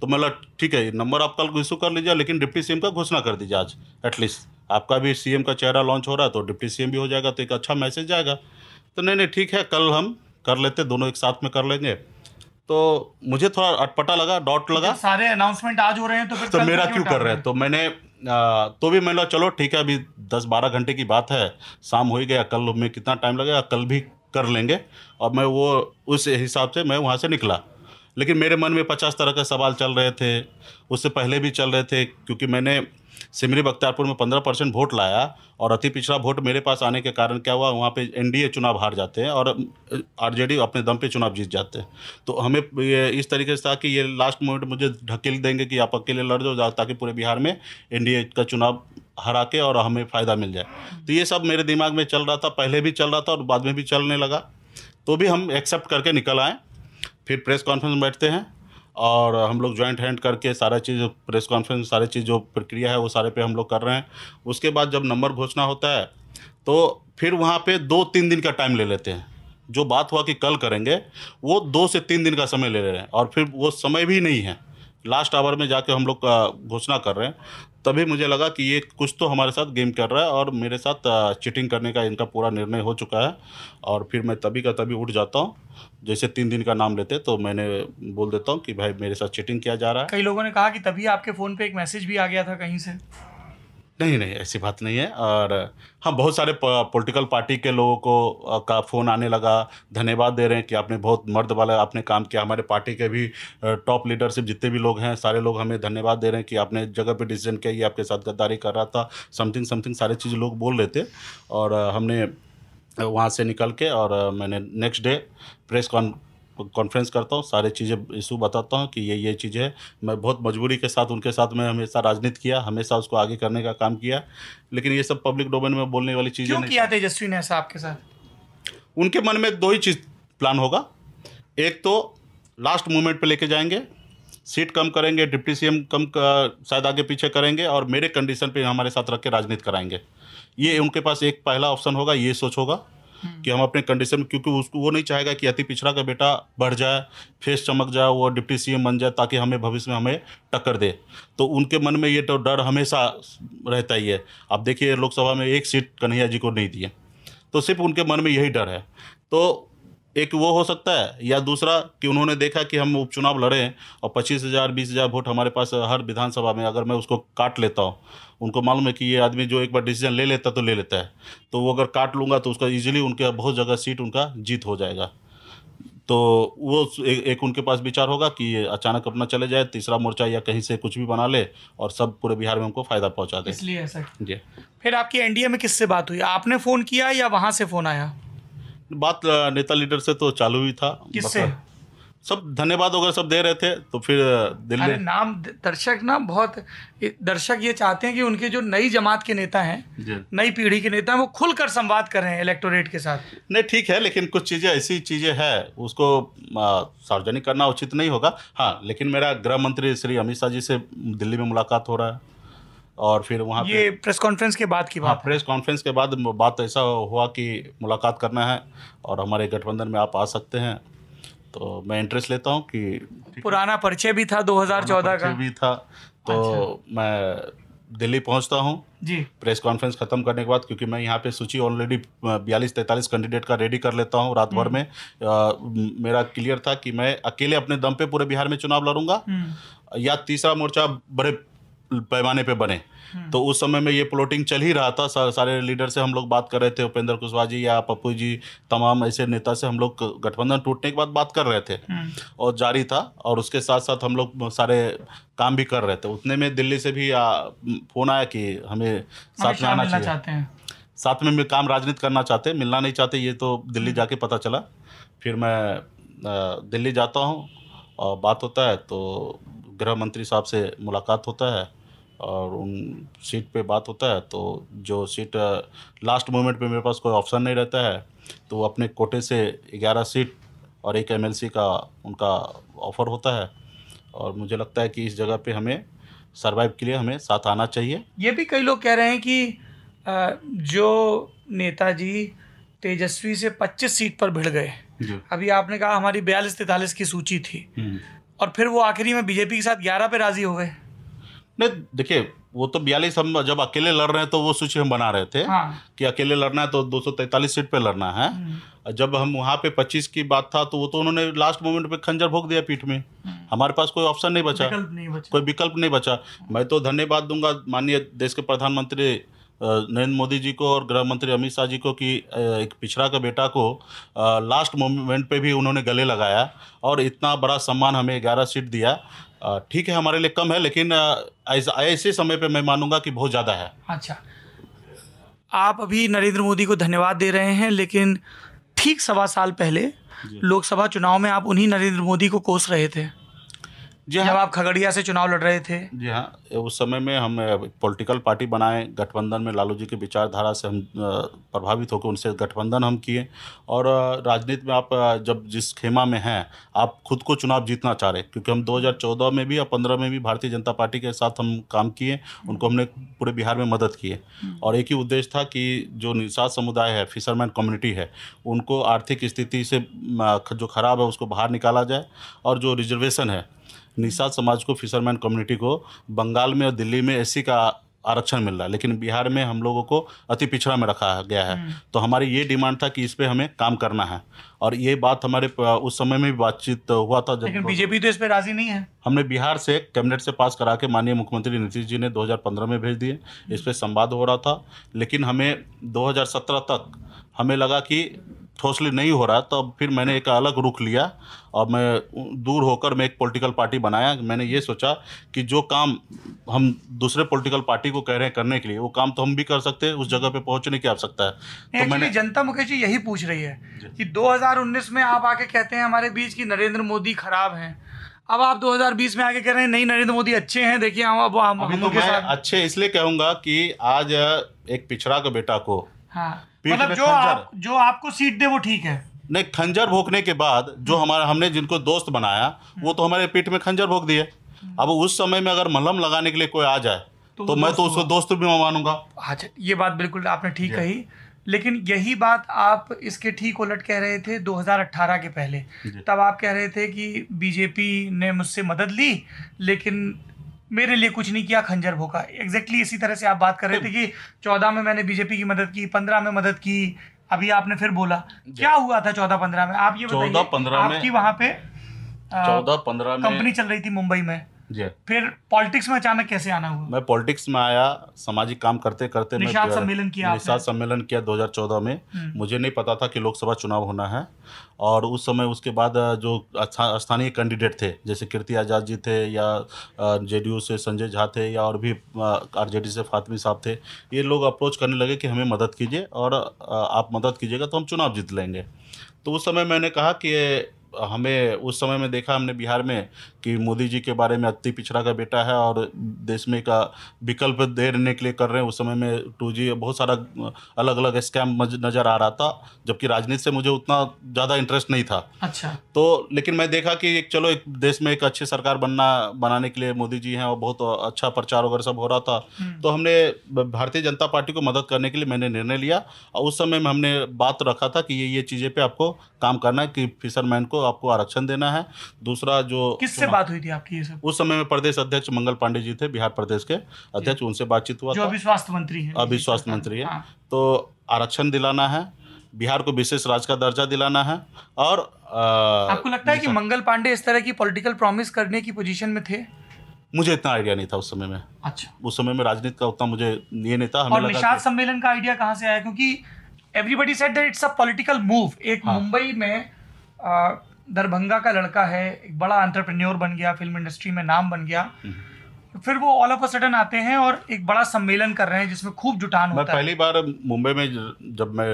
तो मतलब ठीक है नंबर आप कल इशू कर लीजिए लेकिन डिप्टी सी का घोषणा कर दीजिए आज एटलीस्ट आपका भी सी का चेहरा लॉन्च हो रहा है तो डिप्टी सी भी हो जाएगा तो एक अच्छा मैसेज आएगा तो नहीं नहीं ठीक है कल हम कर लेते दोनों एक साथ में कर लेंगे तो मुझे थोड़ा अटपटा लगा डॉट लगा सारे अनाउंसमेंट आज हो रहे हैं तो फिर तो मेरा क्यों कर रहे हैं तो मैंने तो भी मैंने चलो ठीक है अभी दस बारह घंटे की बात है शाम हो ही गया कल में कितना टाइम लगेगा कल भी कर लेंगे और मैं वो उस हिसाब से मैं वहाँ से निकला लेकिन मेरे मन में पचास तरह के सवाल चल रहे थे उससे पहले भी चल रहे थे क्योंकि मैंने सिमरी बख्तियारपुर में पंद्रह परसेंट वोट लाया और अति पिछड़ा वोट मेरे पास आने के कारण क्या हुआ वहाँ पे एनडीए चुनाव हार जाते हैं और आरजेडी अपने दम पे चुनाव जीत जाते हैं तो हमें ये इस तरीके से था कि ये लास्ट मोमेंट मुझे ढकेल देंगे कि आप अकेले लड़ जाओ ताकि पूरे बिहार में एन का चुनाव हरा के और हमें फ़ायदा मिल जाए तो ये सब मेरे दिमाग में चल रहा था पहले भी चल रहा था और बाद में भी चलने लगा तो भी हम एक्सेप्ट करके निकल आए फिर प्रेस कॉन्फ्रेंस में बैठते हैं और हम लोग ज्वाइंट हैंड करके सारा चीज़ प्रेस कॉन्फ्रेंस सारी चीज़ जो प्रक्रिया है वो सारे पे हम लोग कर रहे हैं उसके बाद जब नंबर घोषणा होता है तो फिर वहाँ पे दो तीन दिन का टाइम ले लेते हैं जो बात हुआ कि कल करेंगे वो दो से तीन दिन का समय ले ले रहे हैं और फिर वो समय भी नहीं है लास्ट आवर में जाके हम लोग का घोषणा कर रहे हैं तभी मुझे लगा कि ये कुछ तो हमारे साथ गेम कर रहा है और मेरे साथ चीटिंग करने का इनका पूरा निर्णय हो चुका है और फिर मैं तभी का तभी उठ जाता हूँ जैसे तीन दिन का नाम लेते तो मैंने बोल देता हूँ कि भाई मेरे साथ चीटिंग किया जा रहा है कई लोगों ने कहा कि तभी आपके फ़ोन पे एक मैसेज भी आ गया था कहीं से नहीं नहीं ऐसी बात नहीं है और हाँ बहुत सारे पॉलिटिकल पार्टी के लोगों को का फ़ोन आने लगा धन्यवाद दे रहे हैं कि आपने बहुत मर्द वाला आपने काम किया हमारे पार्टी के भी टॉप लीडरशिप जितने भी लोग हैं सारे लोग हमें धन्यवाद दे रहे हैं कि आपने जगह पे डिसीजन किया ये आपके साथ गद्दारी कर रहा था समथिंग समथिंग सारे चीज़ लोग बोल रहे थे और हमने वहाँ से निकल के और मैंने next day press con conference करता हूँ सारे चीज़ें इशू बताता हूँ कि ये ये चीज़ है मैं बहुत मजबूरी के साथ उनके साथ मैं हमेशा राजनीति किया हमेशा उसको आगे करने का काम किया लेकिन ये सब पब्लिक डोमेन में बोलने वाली चीज़ें क्यों किया तेजस्वी ने ऐसा आपके साथ उनके मन में दो ही चीज़ प्लान होगा एक तो लास्ट मोमेंट पे लेके जाएंगे सीट कम करेंगे डिप्टी सीएम कम शायद आगे पीछे करेंगे और मेरे कंडीशन पे हमारे साथ रख के राजनीति कराएंगे ये उनके पास एक पहला ऑप्शन होगा ये सोच होगा कि हम अपने कंडीशन में क्योंकि उसको वो नहीं चाहेगा कि अति पिछड़ा का बेटा बढ़ जाए फेस चमक जाए वो डिप्टी सीएम बन जाए ताकि हमें भविष्य में हमें टक्कर दे तो उनके मन में ये तो डर हमेशा रहता ही है आप देखिए लोकसभा में एक सीट कन्हैया जी को नहीं दिए तो सिर्फ उनके मन में यही डर है तो एक वो हो सकता है या दूसरा कि उन्होंने देखा कि हम उपचुनाव लड़े हैं और पच्चीस हज़ार बीस हज़ार वोट हमारे पास हर विधानसभा में अगर मैं उसको काट लेता हूँ उनको मालूम है कि ये आदमी जो एक बार डिसीजन ले लेता तो ले लेता है तो वो अगर काट लूँगा तो उसका ईजिली उनके बहुत जगह सीट उनका जीत हो जाएगा तो वो ए, एक उनके पास विचार होगा कि ये अचानक अपना चले जाए तीसरा मोर्चा या कहीं से कुछ भी बना ले और सब पूरे बिहार में उनको फायदा पहुंचा दे इसलिए ऐसा जी फिर आपकी एनडीए में किससे बात हुई आपने फ़ोन किया या वहाँ से फ़ोन आया बात नेता लीडर से तो चालू ही था किससे सब धन्यवाद वगैरह सब दे रहे थे तो फिर दिल्ली अरे नाम दर्शक ना बहुत दर्शक ये चाहते हैं कि उनके जो नई जमात के नेता हैं नई पीढ़ी के नेता हैं वो खुलकर संवाद कर रहे हैं इलेक्टोरेट के साथ नहीं ठीक है लेकिन कुछ चीज़ें ऐसी चीज़ें हैं उसको सार्वजनिक करना उचित नहीं होगा हाँ लेकिन मेरा गृह मंत्री श्री अमित शाह जी से दिल्ली में मुलाकात हो रहा है और फिर वहाँ ये प्रेस कॉन्फ्रेंस के बाद की हाँ, बात हाँ, प्रेस कॉन्फ्रेंस के बाद बात ऐसा हुआ कि मुलाकात करना है और हमारे गठबंधन में आप आ सकते हैं तो मैं इंटरेस्ट लेता हूँ कि पुराना परिचय भी था 2014 का भी था तो अच्छा। मैं दिल्ली पहुँचता हूँ जी प्रेस कॉन्फ्रेंस खत्म करने के बाद क्योंकि मैं यहाँ पे सूची ऑलरेडी बयालीस तैंतालीस कैंडिडेट का रेडी कर लेता हूँ रात भर हम्म। में मेरा क्लियर था कि मैं अकेले अपने दम पे पूरे बिहार में चुनाव लड़ूंगा हम्म। या तीसरा मोर्चा बड़े पैमाने पे बने हम्म। तो उस समय में ये प्लॉटिंग चल ही रहा था सा, सारे लीडर से हम लोग बात कर रहे थे उपेंद्र कुशवाहा जी या पप्पू जी तमाम ऐसे नेता से हम लोग गठबंधन टूटने के बाद बात कर रहे थे हम्म। और जारी था और उसके साथ साथ हम लोग सारे काम भी कर रहे थे उतने में दिल्ली से भी फ़ोन आया कि हमें साथ में आना चाहिए साथ में काम राजनीति करना चाहते मिलना नहीं चाहते ये तो दिल्ली हम्म। जाके पता चला फिर मैं दिल्ली जाता हूँ और बात होता है तो गृह मंत्री साहब से मुलाकात होता है और उन सीट पे बात होता है तो जो सीट लास्ट मोमेंट पे मेरे पास कोई ऑप्शन नहीं रहता है तो अपने कोटे से 11 सीट और एक एमएलसी का उनका ऑफ़र होता है और मुझे लगता है कि इस जगह पे हमें सर्वाइव के लिए हमें साथ आना चाहिए ये भी कई लोग कह रहे हैं कि जो नेताजी तेजस्वी से 25 सीट पर भिड़ गए अभी आपने कहा हमारी बयालीस तैतालीस की सूची थी हम्म। और फिर वो आखिरी में बीजेपी के साथ ग्यारह पे राजी हो गए नहीं देखिए वो तो बयालीस हम जब अकेले लड़ रहे हैं तो वो सूची हम बना रहे थे हाँ। कि अकेले लड़ना है तो दो सीट पे लड़ना है हम्म। जब हम वहाँ पे 25 की बात था तो वो तो उन्होंने लास्ट मोमेंट पे खंजर भोग दिया पीठ में हमारे पास कोई ऑप्शन नहीं बचा विकल्प नहीं बचा कोई विकल्प नहीं बचा मैं तो धन्यवाद दूंगा माननीय देश के प्रधानमंत्री नरेंद्र मोदी जी को और गृह मंत्री अमित शाह जी को कि एक पिछड़ा का बेटा को लास्ट मोमेंट पे भी उन्होंने गले लगाया और इतना बड़ा सम्मान हमें ग्यारह सीट दिया ठीक है हमारे लिए कम है लेकिन ऐसे समय पे मैं मानूंगा कि बहुत ज़्यादा है अच्छा आप अभी नरेंद्र मोदी को धन्यवाद दे रहे हैं लेकिन ठीक सवा साल पहले लोकसभा चुनाव में आप उन्हीं नरेंद्र मोदी को कोस रहे थे जी हाँ जब आप खगड़िया से चुनाव लड़ रहे थे जी हाँ उस समय में हम पॉलिटिकल पार्टी बनाए गठबंधन में लालू जी की विचारधारा से हम प्रभावित होकर उनसे गठबंधन हम किए और राजनीति में आप जब जिस खेमा में हैं आप खुद को चुनाव जीतना चाह रहे क्योंकि हम 2014 में भी और पंद्रह में भी भारतीय जनता पार्टी के साथ हम काम किए उनको हमने पूरे बिहार में मदद किए हम्म। और एक ही उद्देश्य था कि जो निषाद समुदाय है फिशरमैन कम्युनिटी है उनको आर्थिक स्थिति से जो खराब है उसको बाहर निकाला जाए और जो रिजर्वेशन है निषाद समाज को फिशरमैन कम्युनिटी को बंगाल में और दिल्ली में एससी का आरक्षण मिल रहा है लेकिन बिहार में हम लोगों को अति पिछड़ा में रखा गया है हम्म। तो हमारी ये डिमांड था कि इस पर हमें काम करना है और ये बात हमारे उस समय में भी बातचीत हुआ था जब लेकिन बीजेपी तो इस पर राजी नहीं है हमने बिहार से कैबिनेट से पास करा के माननीय मुख्यमंत्री नीतीश जी ने 2015 में भेज दिए इस पर हम्म। संवाद हो रहा था लेकिन हमें 2017 तक हमें लगा कि ठोसले नहीं हो रहा तो अब फिर मैंने एक अलग रुख लिया और मैं दूर होकर मैं एक पॉलिटिकल पार्टी बनाया मैंने ये सोचा कि जो काम हम दूसरे पॉलिटिकल पार्टी को कह रहे हैं करने के लिए वो काम तो हम भी कर सकते हैं उस जगह पे पहुंचने की आवश्यकता है तो मैंने जनता मुकेश जी यही पूछ रही है कि 2019 में आप आके कहते हैं हमारे बीच की नरेंद्र मोदी खराब हैं अब आप 2020 में आगे कह रहे हैं नहीं नरेंद्र मोदी अच्छे हैं देखिए हम अब हम, तो मैं अच्छे इसलिए कहूंगा कि आज एक पिछड़ा का बेटा को हाँ मतलब जो आप, जो आपको सीट दे वो ठीक है नहीं खंजर भोंकने के बाद जो हम्म। हमारा हमने जिनको दोस्त बनाया वो तो हमारे पीठ में खंजर भोंक दिए हम्म। अब उस समय में अगर मलहम लगाने के लिए कोई आ जाए तो, तो मैं तो उसको दोस्त भी मानूंगा अच्छा ये बात बिल्कुल आपने ठीक कही लेकिन यही बात आप इसके ठीक उलट कह रहे थे 2018 के पहले तब आप कह रहे थे कि बीजेपी ने मुझसे मदद ली लेकिन मेरे लिए कुछ नहीं किया खंजर भोका एग्जैक्टली exactly इसी तरह से आप बात कर रहे थे कि चौदह में मैंने बीजेपी की मदद की पंद्रह में मदद की अभी आपने फिर बोला क्या हुआ था चौदह पंद्रह में आप ये बताइए पंद्रह आपकी वहां पे चौदह पंद्रह कंपनी चल रही थी मुंबई में फिर पॉलिटिक्स में अचानक कैसे आना हुआ मैं पॉलिटिक्स में आया सामाजिक काम करते करते निषाद सम्मेलन किया निषाद सम्मेलन किया 2014 में हम्म। मुझे नहीं पता था कि लोकसभा चुनाव होना है और उस समय उसके बाद जो अच्छा, स्थानीय कैंडिडेट थे जैसे कीर्ति आज़ाद जी थे या जे से संजय झा थे या और भी आर से फातमी साहब थे ये लोग अप्रोच करने लगे कि हमें मदद कीजिए और आप मदद कीजिएगा तो हम चुनाव जीत लेंगे तो उस समय मैंने कहा कि हमें उस समय में देखा हमने बिहार में कि मोदी जी के बारे में अति पिछड़ा का बेटा है और देश में का विकल्प देने के लिए कर रहे हैं उस समय में टू जी बहुत सारा अलग अलग स्कैम नज़र आ रहा था जबकि राजनीति से मुझे उतना ज़्यादा इंटरेस्ट नहीं था अच्छा तो लेकिन मैं देखा कि एक चलो एक देश में एक अच्छी सरकार बनना बनाने के लिए मोदी जी हैं और बहुत अच्छा प्रचार वगैरह सब हो रहा था हम्म। तो हमने भारतीय जनता पार्टी को मदद करने के लिए मैंने निर्णय लिया और उस समय में हमने बात रखा था कि ये ये चीज़ें पे आपको काम करना है कि फिशरमैन को आपको आरक्षण देना है दूसरा जो किससे बात हुई थी आपकी ये सब उस समय में प्रदेश अध्यक्ष मंगल पांडे जी थे बिहार प्रदेश के अध्यक्ष उनसे बातचीत हुआ जो अभी स्वास्थ्य मंत्री है अभी स्वास्थ्य मंत्री है हाँ। तो आरक्षण दिलाना है बिहार को विशेष राज्य का दर्जा दिलाना है और आपको लगता है कि मंगल पांडे इस तरह की पॉलिटिकल प्रॉमिस करने की पोजीशन में थे मुझे इतना आइडिया नहीं था उस समय में अच्छा उस समय में राजनीति का उतना मुझे ये नहीं था हमें और निषाद सम्मेलन का आइडिया कहाँ से आया क्योंकि everybody said that it's a political move एक हाँ। मुंबई में दरभंगा का लड़का है एक बड़ा एंटरप्रेन्योर बन गया फिल्म इंडस्ट्री में नाम बन गया हम्म। फिर वो ऑल ऑफ अ सडन आते हैं और एक बड़ा सम्मेलन कर रहे हैं जिसमें खूब जुटान होता है पहली बार मुंबई में जब मैं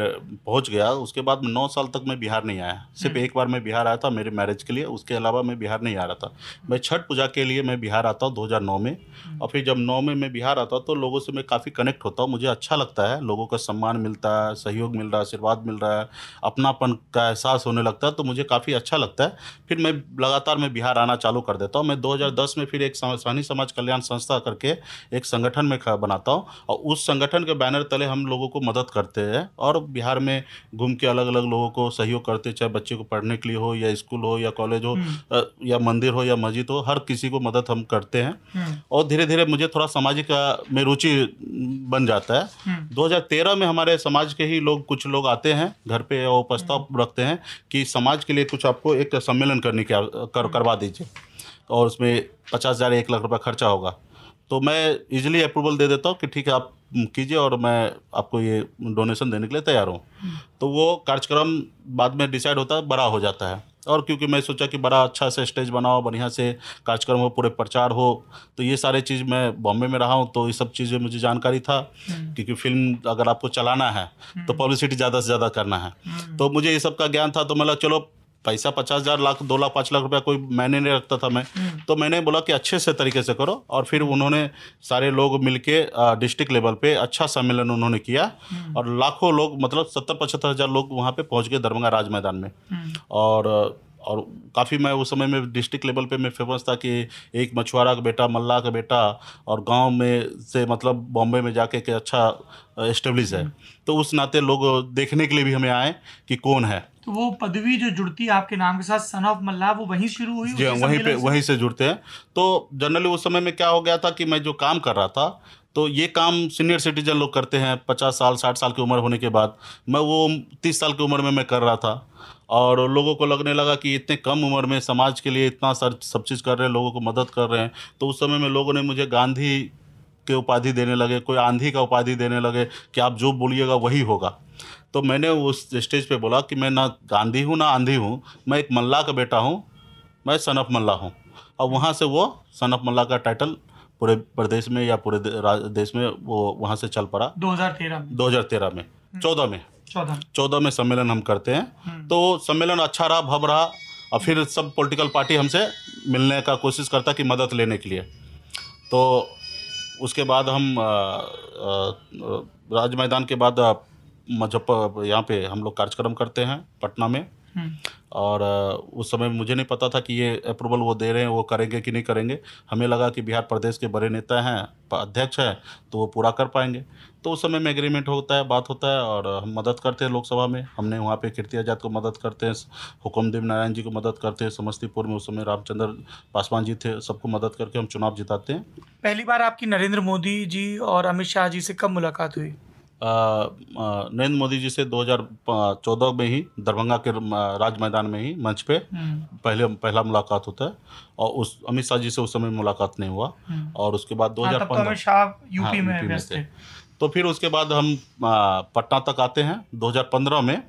पहुंच गया उसके बाद नौ साल तक मैं बिहार नहीं आया सिर्फ हम्म। एक बार मैं बिहार आया था मेरे मैरिज के लिए उसके अलावा मैं बिहार नहीं आ रहा था मैं छठ पूजा के लिए मैं बिहार आता हूँ दो में हम्म। और फिर जब नौ में मैं बिहार आता हूँ तो लोगों से मैं काफ़ी कनेक्ट होता हूँ मुझे अच्छा लगता है लोगों का सम्मान मिलता है सहयोग मिल रहा है आशीर्वाद मिल रहा है अपनापन का एहसास होने लगता है तो मुझे काफ़ी अच्छा लगता है फिर मैं लगातार मैं बिहार आना चालू कर देता हूँ मैं दो में फिर एक सानी समाज कल्याण कल्याण संस्था करके एक संगठन में बनाता हूँ और उस संगठन के बैनर तले हम लोगों को मदद करते हैं और बिहार में घूम के अलग अलग लोगों को सहयोग करते चाहे बच्चे को पढ़ने के लिए हो या स्कूल हो या कॉलेज हो हम्म। या मंदिर हो या मस्जिद हो हर किसी को मदद हम करते हैं हम्म। और धीरे धीरे मुझे थोड़ा सामाजिक में रुचि बन जाता है 2013 हम्म। में हमारे समाज के ही लोग कुछ लोग आते हैं घर पे और प्रस्ताव रखते हैं कि समाज के लिए कुछ आपको एक सम्मेलन करने की कर, करवा दीजिए और उसमें पचास हज़ार एक लाख रुपया खर्चा होगा तो मैं इजीली अप्रूवल दे देता हूँ कि ठीक है आप कीजिए और मैं आपको ये डोनेशन देने के लिए तैयार हूँ तो वो कार्यक्रम बाद में डिसाइड होता है बड़ा हो जाता है और क्योंकि मैं सोचा कि बड़ा अच्छा से स्टेज बनाओ बढ़िया से कार्यक्रम हो पूरे प्रचार हो तो ये सारे चीज़ मैं बॉम्बे में रहा हूँ तो ये सब चीज़ें मुझे जानकारी था क्योंकि फिल्म अगर आपको चलाना है तो पब्लिसिटी हम्म। ज़्यादा से ज़्यादा करना है तो मुझे ये सब का ज्ञान था तो मतलब चलो पैसा पचास हज़ार लाख दो लाख पाँच लाख रुपया कोई मैंने नहीं रखता था मैं हम्म। तो मैंने बोला कि अच्छे से तरीके से करो और फिर उन्होंने सारे लोग मिलके डिस्ट्रिक्ट लेवल पे अच्छा सम्मेलन उन्होंने किया हम्म। और लाखों लोग मतलब सत्तर पचहत्तर हज़ार लोग वहाँ पे पहुँच गए दरभंगा राज मैदान में हम्म। और और काफ़ी मैं उस समय में डिस्ट्रिक्ट लेवल पे मैं फेमस था कि एक मछुआरा का बेटा मल्ला का बेटा और गांव में से मतलब बॉम्बे में जाके के अच्छा इस्टेब्लिश है तो उस नाते लोग देखने के लिए भी हमें आए कि कौन है तो वो पदवी जो जुड़ती है आपके नाम के साथ सन ऑफ मल्ला वो वहीं शुरू हुई जी वहीं पे वहीं से जुड़ते हैं तो जनरली उस समय में क्या हो गया था कि मैं जो काम कर रहा था तो ये काम सीनियर सिटीजन लोग करते हैं पचास साल साठ साल की उम्र होने के बाद मैं वो तीस साल की उम्र में मैं कर रहा था और लोगों को लगने लगा कि इतने कम उम्र में समाज के लिए इतना सर सब चीज़ कर रहे हैं लोगों को मदद कर रहे हैं तो उस समय में लोगों ने मुझे गांधी के उपाधि देने लगे कोई आंधी का उपाधि देने लगे कि आप जो बोलिएगा वही होगा तो मैंने उस स्टेज पे बोला कि मैं ना गांधी हूँ ना आंधी हूँ मैं एक मल्ला का बेटा हूँ मैं सनफ मल्ला हूँ और वहाँ से वो सनफ मल्ला का टाइटल पूरे प्रदेश में या पूरे देश में वो वहाँ से चल पड़ा 2013 हज़ार तेरह में हम्म। चौदह में चौदह में सम्मेलन हम करते हैं हम्म। तो सम्मेलन अच्छा रहा भव रहा और फिर सब पॉलिटिकल पार्टी हमसे मिलने का कोशिश करता कि मदद लेने के लिए तो उसके बाद हम राज मैदान के बाद मुजफ्फर यहाँ पे हम लोग कार्यक्रम करते हैं पटना में हम्म। और उस समय मुझे नहीं पता था कि ये अप्रूवल वो दे रहे हैं वो करेंगे कि नहीं करेंगे हमें लगा कि बिहार प्रदेश के बड़े नेता हैं अध्यक्ष हैं तो वो पूरा कर पाएंगे तो उस समय में एग्रीमेंट होता है बात होता है और हम मदद करते हैं लोकसभा में हमने वहाँ पे कीर्ति आज़ाद को मदद करते हैं हुकुमदेव नारायण जी को मदद करते हैं समस्तीपुर में उस समय रामचंद्र पासवान जी थे सबको मदद करके हम चुनाव जिताते हैं पहली बार आपकी नरेंद्र मोदी जी और अमित शाह जी से कब मुलाकात हुई नरेंद्र मोदी जी से 2014 में ही दरभंगा के राज मैदान में ही मंच पे हम्म। पहले पहला मुलाकात होता है और उस अमित शाह जी से उस समय मुलाकात नहीं हुआ हम्म। और उसके बाद हाँ, तो दो हज़ार पंद्रह हाँ, यूपी में थे तो फिर उसके बाद हम पटना तक आते हैं 2015 में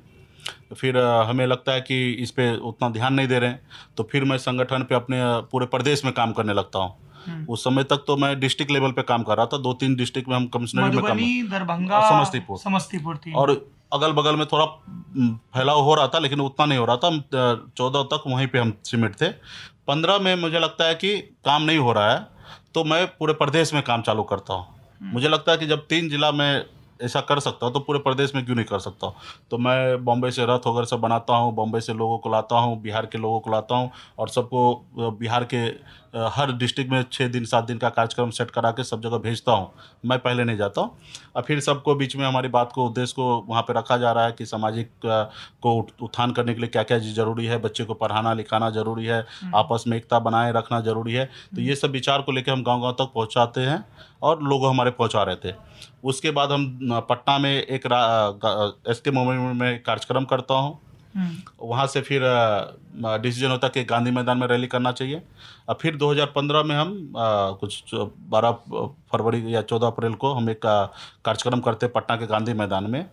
फिर हमें लगता है कि इस पर उतना ध्यान नहीं दे रहे हैं तो फिर मैं संगठन पे अपने पूरे प्रदेश में काम करने लगता हूँ हम्म। उस समय तक तो मैं डिस्ट्रिक्ट लेवल पे काम कर रहा था दो तीन डिस्ट्रिक्ट में हम कमिश्नर में काम दरभंगा समस्तीपुर समस्तीपुर और अगल बगल में थोड़ा हम्म, फैलाव हो रहा था लेकिन उतना नहीं हो रहा था चौदह तक वहीं पे हम सिमट थे पंद्रह में मुझे लगता है कि काम नहीं हो रहा है तो मैं पूरे प्रदेश में काम चालू करता हूँ हम्म। मुझे लगता है कि जब तीन जिला में ऐसा कर सकता हूँ तो पूरे प्रदेश में क्यों नहीं कर सकता तो मैं बॉम्बे से रथ वगैरह सब बनाता हूँ बॉम्बे से लोगों को लाता हूँ बिहार के लोगों को लाता हूँ और सबको बिहार के हर डिस्ट्रिक्ट में छः दिन सात दिन का कार्यक्रम सेट करा के सब जगह भेजता हूँ मैं पहले नहीं जाता हूँ और फिर सबको बीच में हमारी बात को उद्देश्य को वहाँ पर रखा जा रहा है कि सामाजिक को उत्थान करने के लिए क्या क्या ज़रूरी है बच्चे को पढ़ाना लिखाना ज़रूरी है हम्म। आपस में एकता बनाए रखना ज़रूरी है तो हम्म। ये सब विचार को लेकर हम गाँव गाँव तक पहुँचाते हैं और लोग हमारे पहुँचा रहे थे उसके बाद हम पटना में एक एस के मोमेंट में कार्यक्रम करता हूँ हम्म। वहाँ से फिर डिसीजन होता कि गांधी मैदान में रैली करना चाहिए और फिर 2015 में हम आ, कुछ 12 फरवरी या 14 अप्रैल को हम एक कार्यक्रम करते पटना के गांधी मैदान में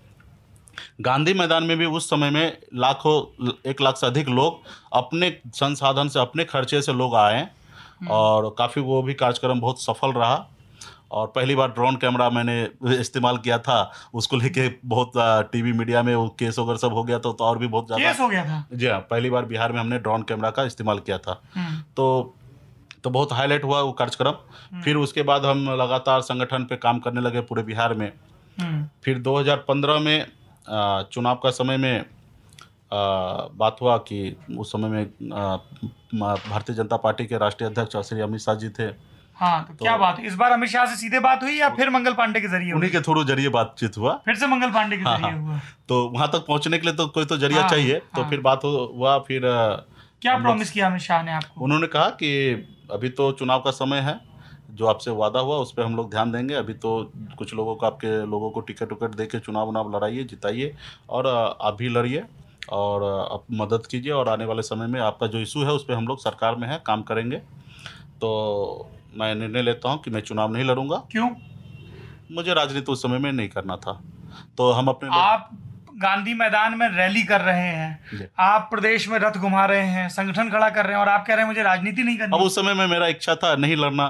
गांधी मैदान में भी उस समय में लाखों एक लाख से अधिक लोग अपने संसाधन से अपने खर्चे से लोग आए हम्म। और काफ़ी वो भी कार्यक्रम बहुत सफल रहा और पहली बार ड्रोन कैमरा मैंने इस्तेमाल किया था उसको लेके बहुत टीवी मीडिया में केस वगैरह सब हो गया तो, तो और भी बहुत ज़्यादा केस हो गया था जी हाँ पहली बार बिहार में हमने ड्रोन कैमरा का इस्तेमाल किया था हम्म। तो तो बहुत हाईलाइट हुआ वो कार्यक्रम हम्म। फिर उसके बाद हम लगातार संगठन पे काम करने लगे पूरे बिहार में हम्म। फिर 2015 में चुनाव का समय में बात हुआ कि उस समय में भारतीय जनता पार्टी के राष्ट्रीय अध्यक्ष श्री अमित शाह जी थे हाँ तो, तो क्या बात इस बार अमित शाह से सीधे बात हुई या तो फिर मंगल पांडे के जरिए उन्हीं के थ्रू जरिए बातचीत हुआ फिर से मंगल पांडे के हाँ, जरिए हाँ। हुआ तो वहां तक पहुंचने के लिए तो कोई तो जरिया हाँ, चाहिए तो फिर बात हुआ फिर क्या प्रॉमिस किया अमित शाह ने आपको उन्होंने कहा कि अभी तो चुनाव का समय है जो आपसे वादा हुआ उस पर हम लोग ध्यान देंगे अभी तो कुछ लोगों को आपके लोगों को टिकट उकट दे के चुनाव उनाव लड़ाइए जिताइए और आप भी लड़िए और आप मदद कीजिए और आने वाले समय में आपका जो इशू है उस पर हम लोग सरकार में है काम करेंगे तो मैं निर्णय लेता हूँ कि मैं चुनाव नहीं लड़ूंगा क्यों मुझे राजनीति उस समय में नहीं करना था तो हम अपने आप गांधी मैदान में रैली कर रहे हैं आप प्रदेश में रथ घुमा रहे हैं संगठन खड़ा कर रहे हैं और आप कह रहे हैं मुझे राजनीति नहीं करनी अब उस समय में मेरा इच्छा था नहीं लड़ना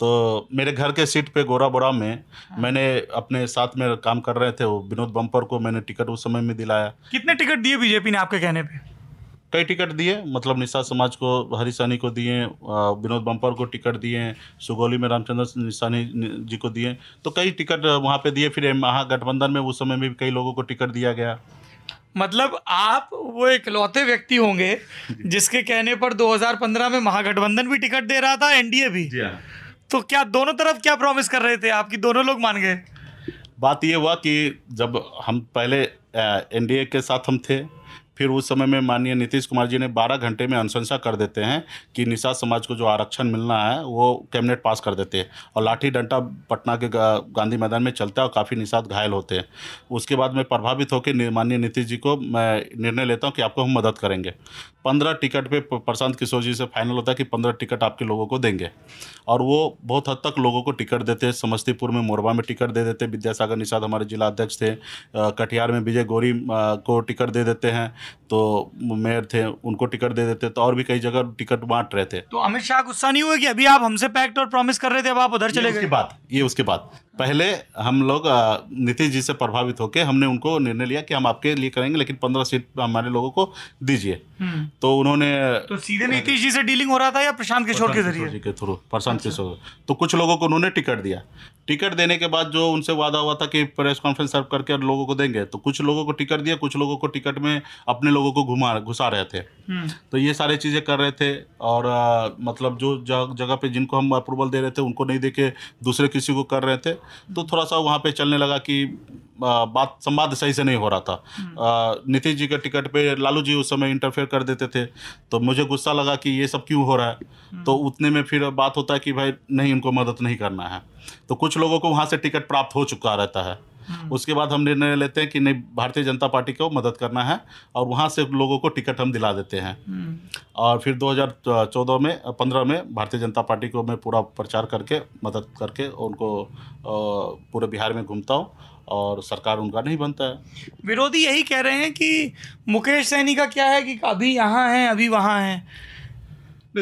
तो मेरे घर के सीट पे गोरा बोरा में हाँ। मैंने अपने साथ में काम कर रहे थे वो विनोद बम्पर को मैंने टिकट उस समय में दिलाया कितने टिकट दिए बीजेपी ने आपके कहने पे कई टिकट दिए मतलब निशा समाज को हरी सानी को दिए विनोद बम्पर को टिकट दिए सुगौली में रामचंद्र निशानी जी को दिए तो कई टिकट वहाँ पे दिए फिर महागठबंधन में उस समय में भी कई लोगों को टिकट दिया गया मतलब आप वो इकलौते व्यक्ति होंगे जिसके कहने पर 2015 में महागठबंधन भी टिकट दे रहा था एनडीए भी हाँ। तो क्या दोनों तरफ क्या प्रॉमिस कर रहे थे आपकी दोनों लोग मान गए बात ये हुआ कि जब हम पहले एनडीए के साथ हम थे फिर उस समय में माननीय नीतीश कुमार जी ने 12 घंटे में अनुशंसा कर देते हैं कि निषाद समाज को जो आरक्षण मिलना है वो कैबिनेट पास कर देते हैं और लाठी डंडा पटना के गांधी मैदान में चलता है और काफ़ी निषाद घायल होते हैं उसके बाद मैं प्रभावित होकर माननीय नीतीश जी को मैं निर्णय लेता हूँ कि आपको हम मदद करेंगे पंद्रह टिकट पे प्रशांत किशोर जी से फाइनल होता है कि पंद्रह टिकट आपके लोगों को देंगे और वो बहुत हद तक लोगों को टिकट देते हैं समस्तीपुर में मोरबा में टिकट दे देते विद्यासागर निषाद हमारे जिला अध्यक्ष थे कटिहार में विजय गौरी को टिकट दे देते हैं तो मेयर थे उनको टिकट दे देते तो और भी कई जगह टिकट बांट रहे थे तो अमित शाह गुस्सा नहीं हुए कि अभी आप हमसे पैक्ट और प्रॉमिस कर रहे थे अब आप उधर चले गए उसके ये उसके बाद पहले हम लोग नीतीश जी से प्रभावित होकर हमने उनको निर्णय लिया कि हम आपके लिए करेंगे लेकिन पंद्रह सीट हमारे लोगों को दीजिए हम्म। तो उन्होंने तो सीधे नीतीश जी से डीलिंग हो रहा था या प्रशांत किशोर के जरिए के थ्रू प्रशांत अच्छा। किशोर तो कुछ लोगों को उन्होंने टिकट दिया टिकट देने के बाद जो उनसे वादा हुआ था कि प्रेस कॉन्फ्रेंस सर्व करके और लोगों को देंगे तो कुछ लोगों को टिकट दिया कुछ लोगों को टिकट में अपने लोगों को घुमा घुसा रहे थे हम्म। तो ये सारे चीज़ें कर रहे थे और आ, मतलब जो जगह पे जिनको हम अप्रूवल दे रहे थे उनको नहीं दे के दूसरे किसी को कर रहे थे तो थोड़ा सा वहाँ पर चलने लगा कि बात संवाद सही से नहीं हो रहा था हम्म। नीतीश जी के टिकट पे लालू जी उस समय इंटरफेयर कर देते थे तो मुझे गुस्सा लगा कि ये सब क्यों हो रहा है हम्म। तो उतने में फिर बात होता है कि भाई नहीं उनको मदद नहीं करना है तो कुछ लोगों को वहाँ से टिकट प्राप्त हो चुका रहता है हम्म। उसके बाद हम निर्णय लेते हैं कि नहीं भारतीय जनता पार्टी को मदद करना है और वहाँ से लोगों को टिकट हम दिला देते हैं और फिर 2014 में 15 में भारतीय जनता पार्टी को मैं पूरा प्रचार करके मदद करके उनको पूरे बिहार में घूमता हूँ और सरकार उनका नहीं बनता है विरोधी यही कह रहे हैं कि मुकेश सैनी का क्या है कि अभी यहाँ हैं अभी वहाँ हैं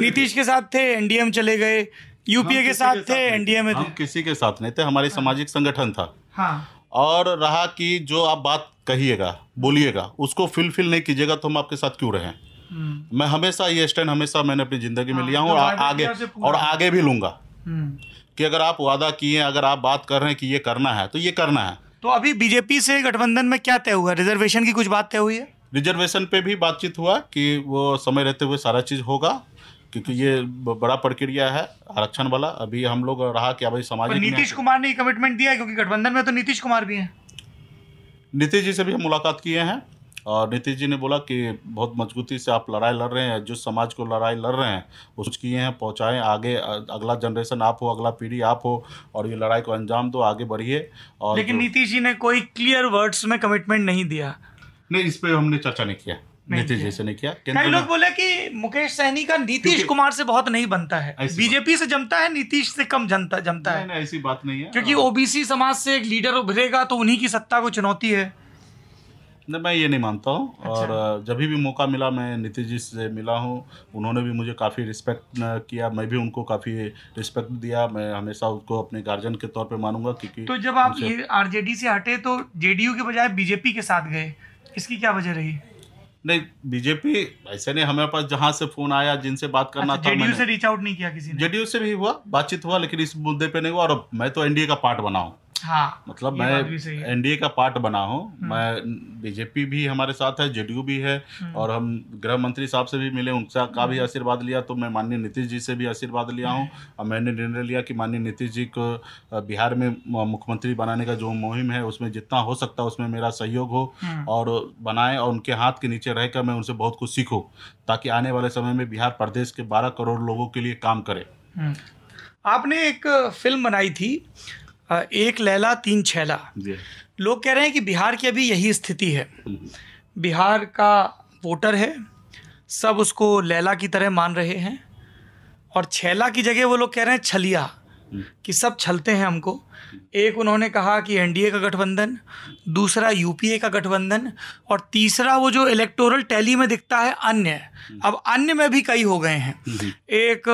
नीतीश के साथ थे एनडीएम चले गए यूपीए के साथ थे एनडीए में हम किसी के साथ नहीं थे हमारे हाँ। सामाजिक संगठन था हाँ। और रहा कि जो आप बात कहिएगा बोलिएगा उसको फुलफिल नहीं कीजिएगा तो हम आपके साथ क्यों रहें हम्म। मैं हमेशा ये स्टैंड हमेशा मैंने अपनी ज़िंदगी में हाँ, लिया हूँ तो और आगे और आगे भी लूंगा हम्म। कि अगर आप वादा किए अगर आप बात कर रहे हैं कि ये करना है तो ये करना है तो अभी बीजेपी से गठबंधन में क्या तय हुआ रिजर्वेशन की कुछ बात तय हुई है रिजर्वेशन पे भी बातचीत हुआ कि वो समय रहते हुए सारा चीज़ होगा क्योंकि ये बड़ा प्रक्रिया है आरक्षण वाला अभी हम लोग रहा कि भाई समाज नीतीश कुमार ने कमिटमेंट दिया है क्योंकि गठबंधन में तो नीतीश कुमार भी हैं नीतीश जी से भी हम मुलाकात किए हैं और नीतीश जी ने बोला कि बहुत मजबूती से आप लड़ाई लड़ रहे हैं जो समाज को लड़ाई लड़ रहे हैं कुछ किए हैं पहुँचाएँ आगे अगला जनरेशन आप हो अगला पीढ़ी आप हो और ये लड़ाई को अंजाम दो आगे बढ़िए और लेकिन नीतीश जी ने कोई क्लियर वर्ड्स में कमिटमेंट नहीं दिया नहीं इस पर हमने चर्चा नहीं किया नीतीश जी से नहीं किया कई लोग बोले कि मुकेश सहनी का नीतीश कुमार से बहुत नहीं बनता है बीजेपी से जमता है नीतीश से कम जनता जमता है ऐसी बात नहीं है क्योंकि ओबीसी समाज से एक लीडर उभरेगा तो उन्हीं की सत्ता को चुनौती है नहीं मैं ये नहीं मानता हूँ अच्छा। और जब भी मौका मिला मैं नीतीश जी से मिला हूँ उन्होंने भी मुझे काफ़ी रिस्पेक्ट किया मैं भी उनको काफ़ी रिस्पेक्ट दिया मैं हमेशा उसको अपने गार्जियन के तौर पर मानूंगा क्योंकि तो जब आप ये आर से हटे तो जेडीयू के बजाय बीजेपी के साथ गए इसकी क्या वजह रही नहीं बीजेपी ऐसे नहीं हमारे पास जहाँ से फोन आया जिनसे बात करना अच्छा, था जेडीयू से रीच आउट नहीं किया किसी ने जेडीयू से भी हुआ बातचीत हुआ लेकिन इस मुद्दे पे नहीं हुआ और मैं तो एनडीए का पार्ट बना हूँ हाँ, मतलब मैं एनडीए का पार्ट बना हूँ हम्म। मैं बीजेपी भी हमारे साथ है जेडीयू भी है हम्म। और हम गृह मंत्री साहब से भी मिले उनका का भी हम्म। आशीर्वाद लिया तो मैं माननीय नीतीश जी से भी आशीर्वाद लिया हूँ और मैंने निर्णय लिया कि माननीय नीतीश जी को बिहार में मुख्यमंत्री बनाने का जो मुहिम है उसमें जितना हो सकता है उसमें मेरा सहयोग हो और बनाए और उनके हाथ के नीचे रहकर मैं उनसे बहुत कुछ सीखूँ ताकि आने वाले समय में बिहार प्रदेश के बारह करोड़ लोगों के लिए काम करे आपने एक फिल्म बनाई थी एक लैला तीन छैला लोग कह रहे हैं कि बिहार की अभी यही स्थिति है बिहार का वोटर है सब उसको लैला की तरह मान रहे हैं और छैला की जगह वो लोग कह रहे हैं छलिया कि सब छलते हैं हमको एक उन्होंने कहा कि एनडीए का गठबंधन दूसरा यूपीए का गठबंधन और तीसरा वो जो इलेक्टोरल टैली में दिखता है अन्य अब अन्य में भी कई हो गए हैं एक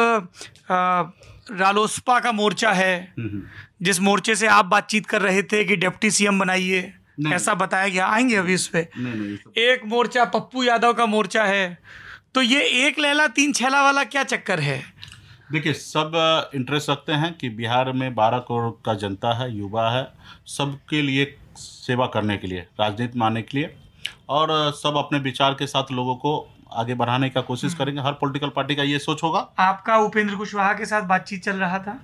आ, रालोसपा का मोर्चा है जिस मोर्चे से आप बातचीत कर रहे थे कि डिप्टी सीएम बनाइए ऐसा बताया गया आएंगे अभी इस पे नहीं, नहीं, एक मोर्चा पप्पू यादव का मोर्चा है तो ये एक लैला तीन छैला वाला क्या चक्कर है देखिए सब इंटरेस्ट रखते हैं कि बिहार में बारह करोड़ का जनता है युवा है सबके लिए सेवा करने के लिए राजनीति में आने के लिए और सब अपने विचार के साथ लोगों को आगे बढ़ाने का कोशिश हम्म। करेंगे हर पॉलिटिकल पार्टी का ये सोच होगा आपका उपेंद्र कुशवाहा के साथ बातचीत चल रहा था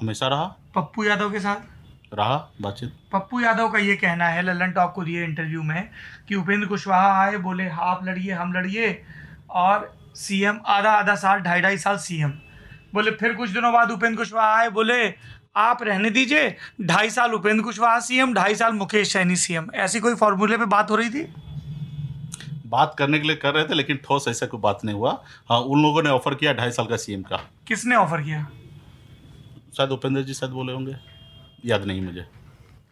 हमेशा रहा पप्पू यादव के साथ रहा बातचीत पप्पू यादव का ये कहना है ललन टॉप को दिए इंटरव्यू में कि उपेंद्र कुशवाहा आए बोले आप लड़िए हम लड़िए और सीएम आधा आधा साल ढाई ढाई साल सीएम बोले फिर कुछ दिनों बाद उपेंद्र कुशवाहा आए बोले आप रहने दीजिए ढाई साल उपेंद्र कुशवाहा सीएम ढाई साल मुकेश सैनी सीएम ऐसी कोई फॉर्मूले पे बात हो रही थी बात करने के लिए कर रहे थे लेकिन ठोस ऐसा कोई बात नहीं हुआ हाँ उन लोगों ने ऑफर किया ढाई साल का सीएम का किसने ऑफर किया शायद उपेंद्र जी शायद बोले होंगे याद नहीं मुझे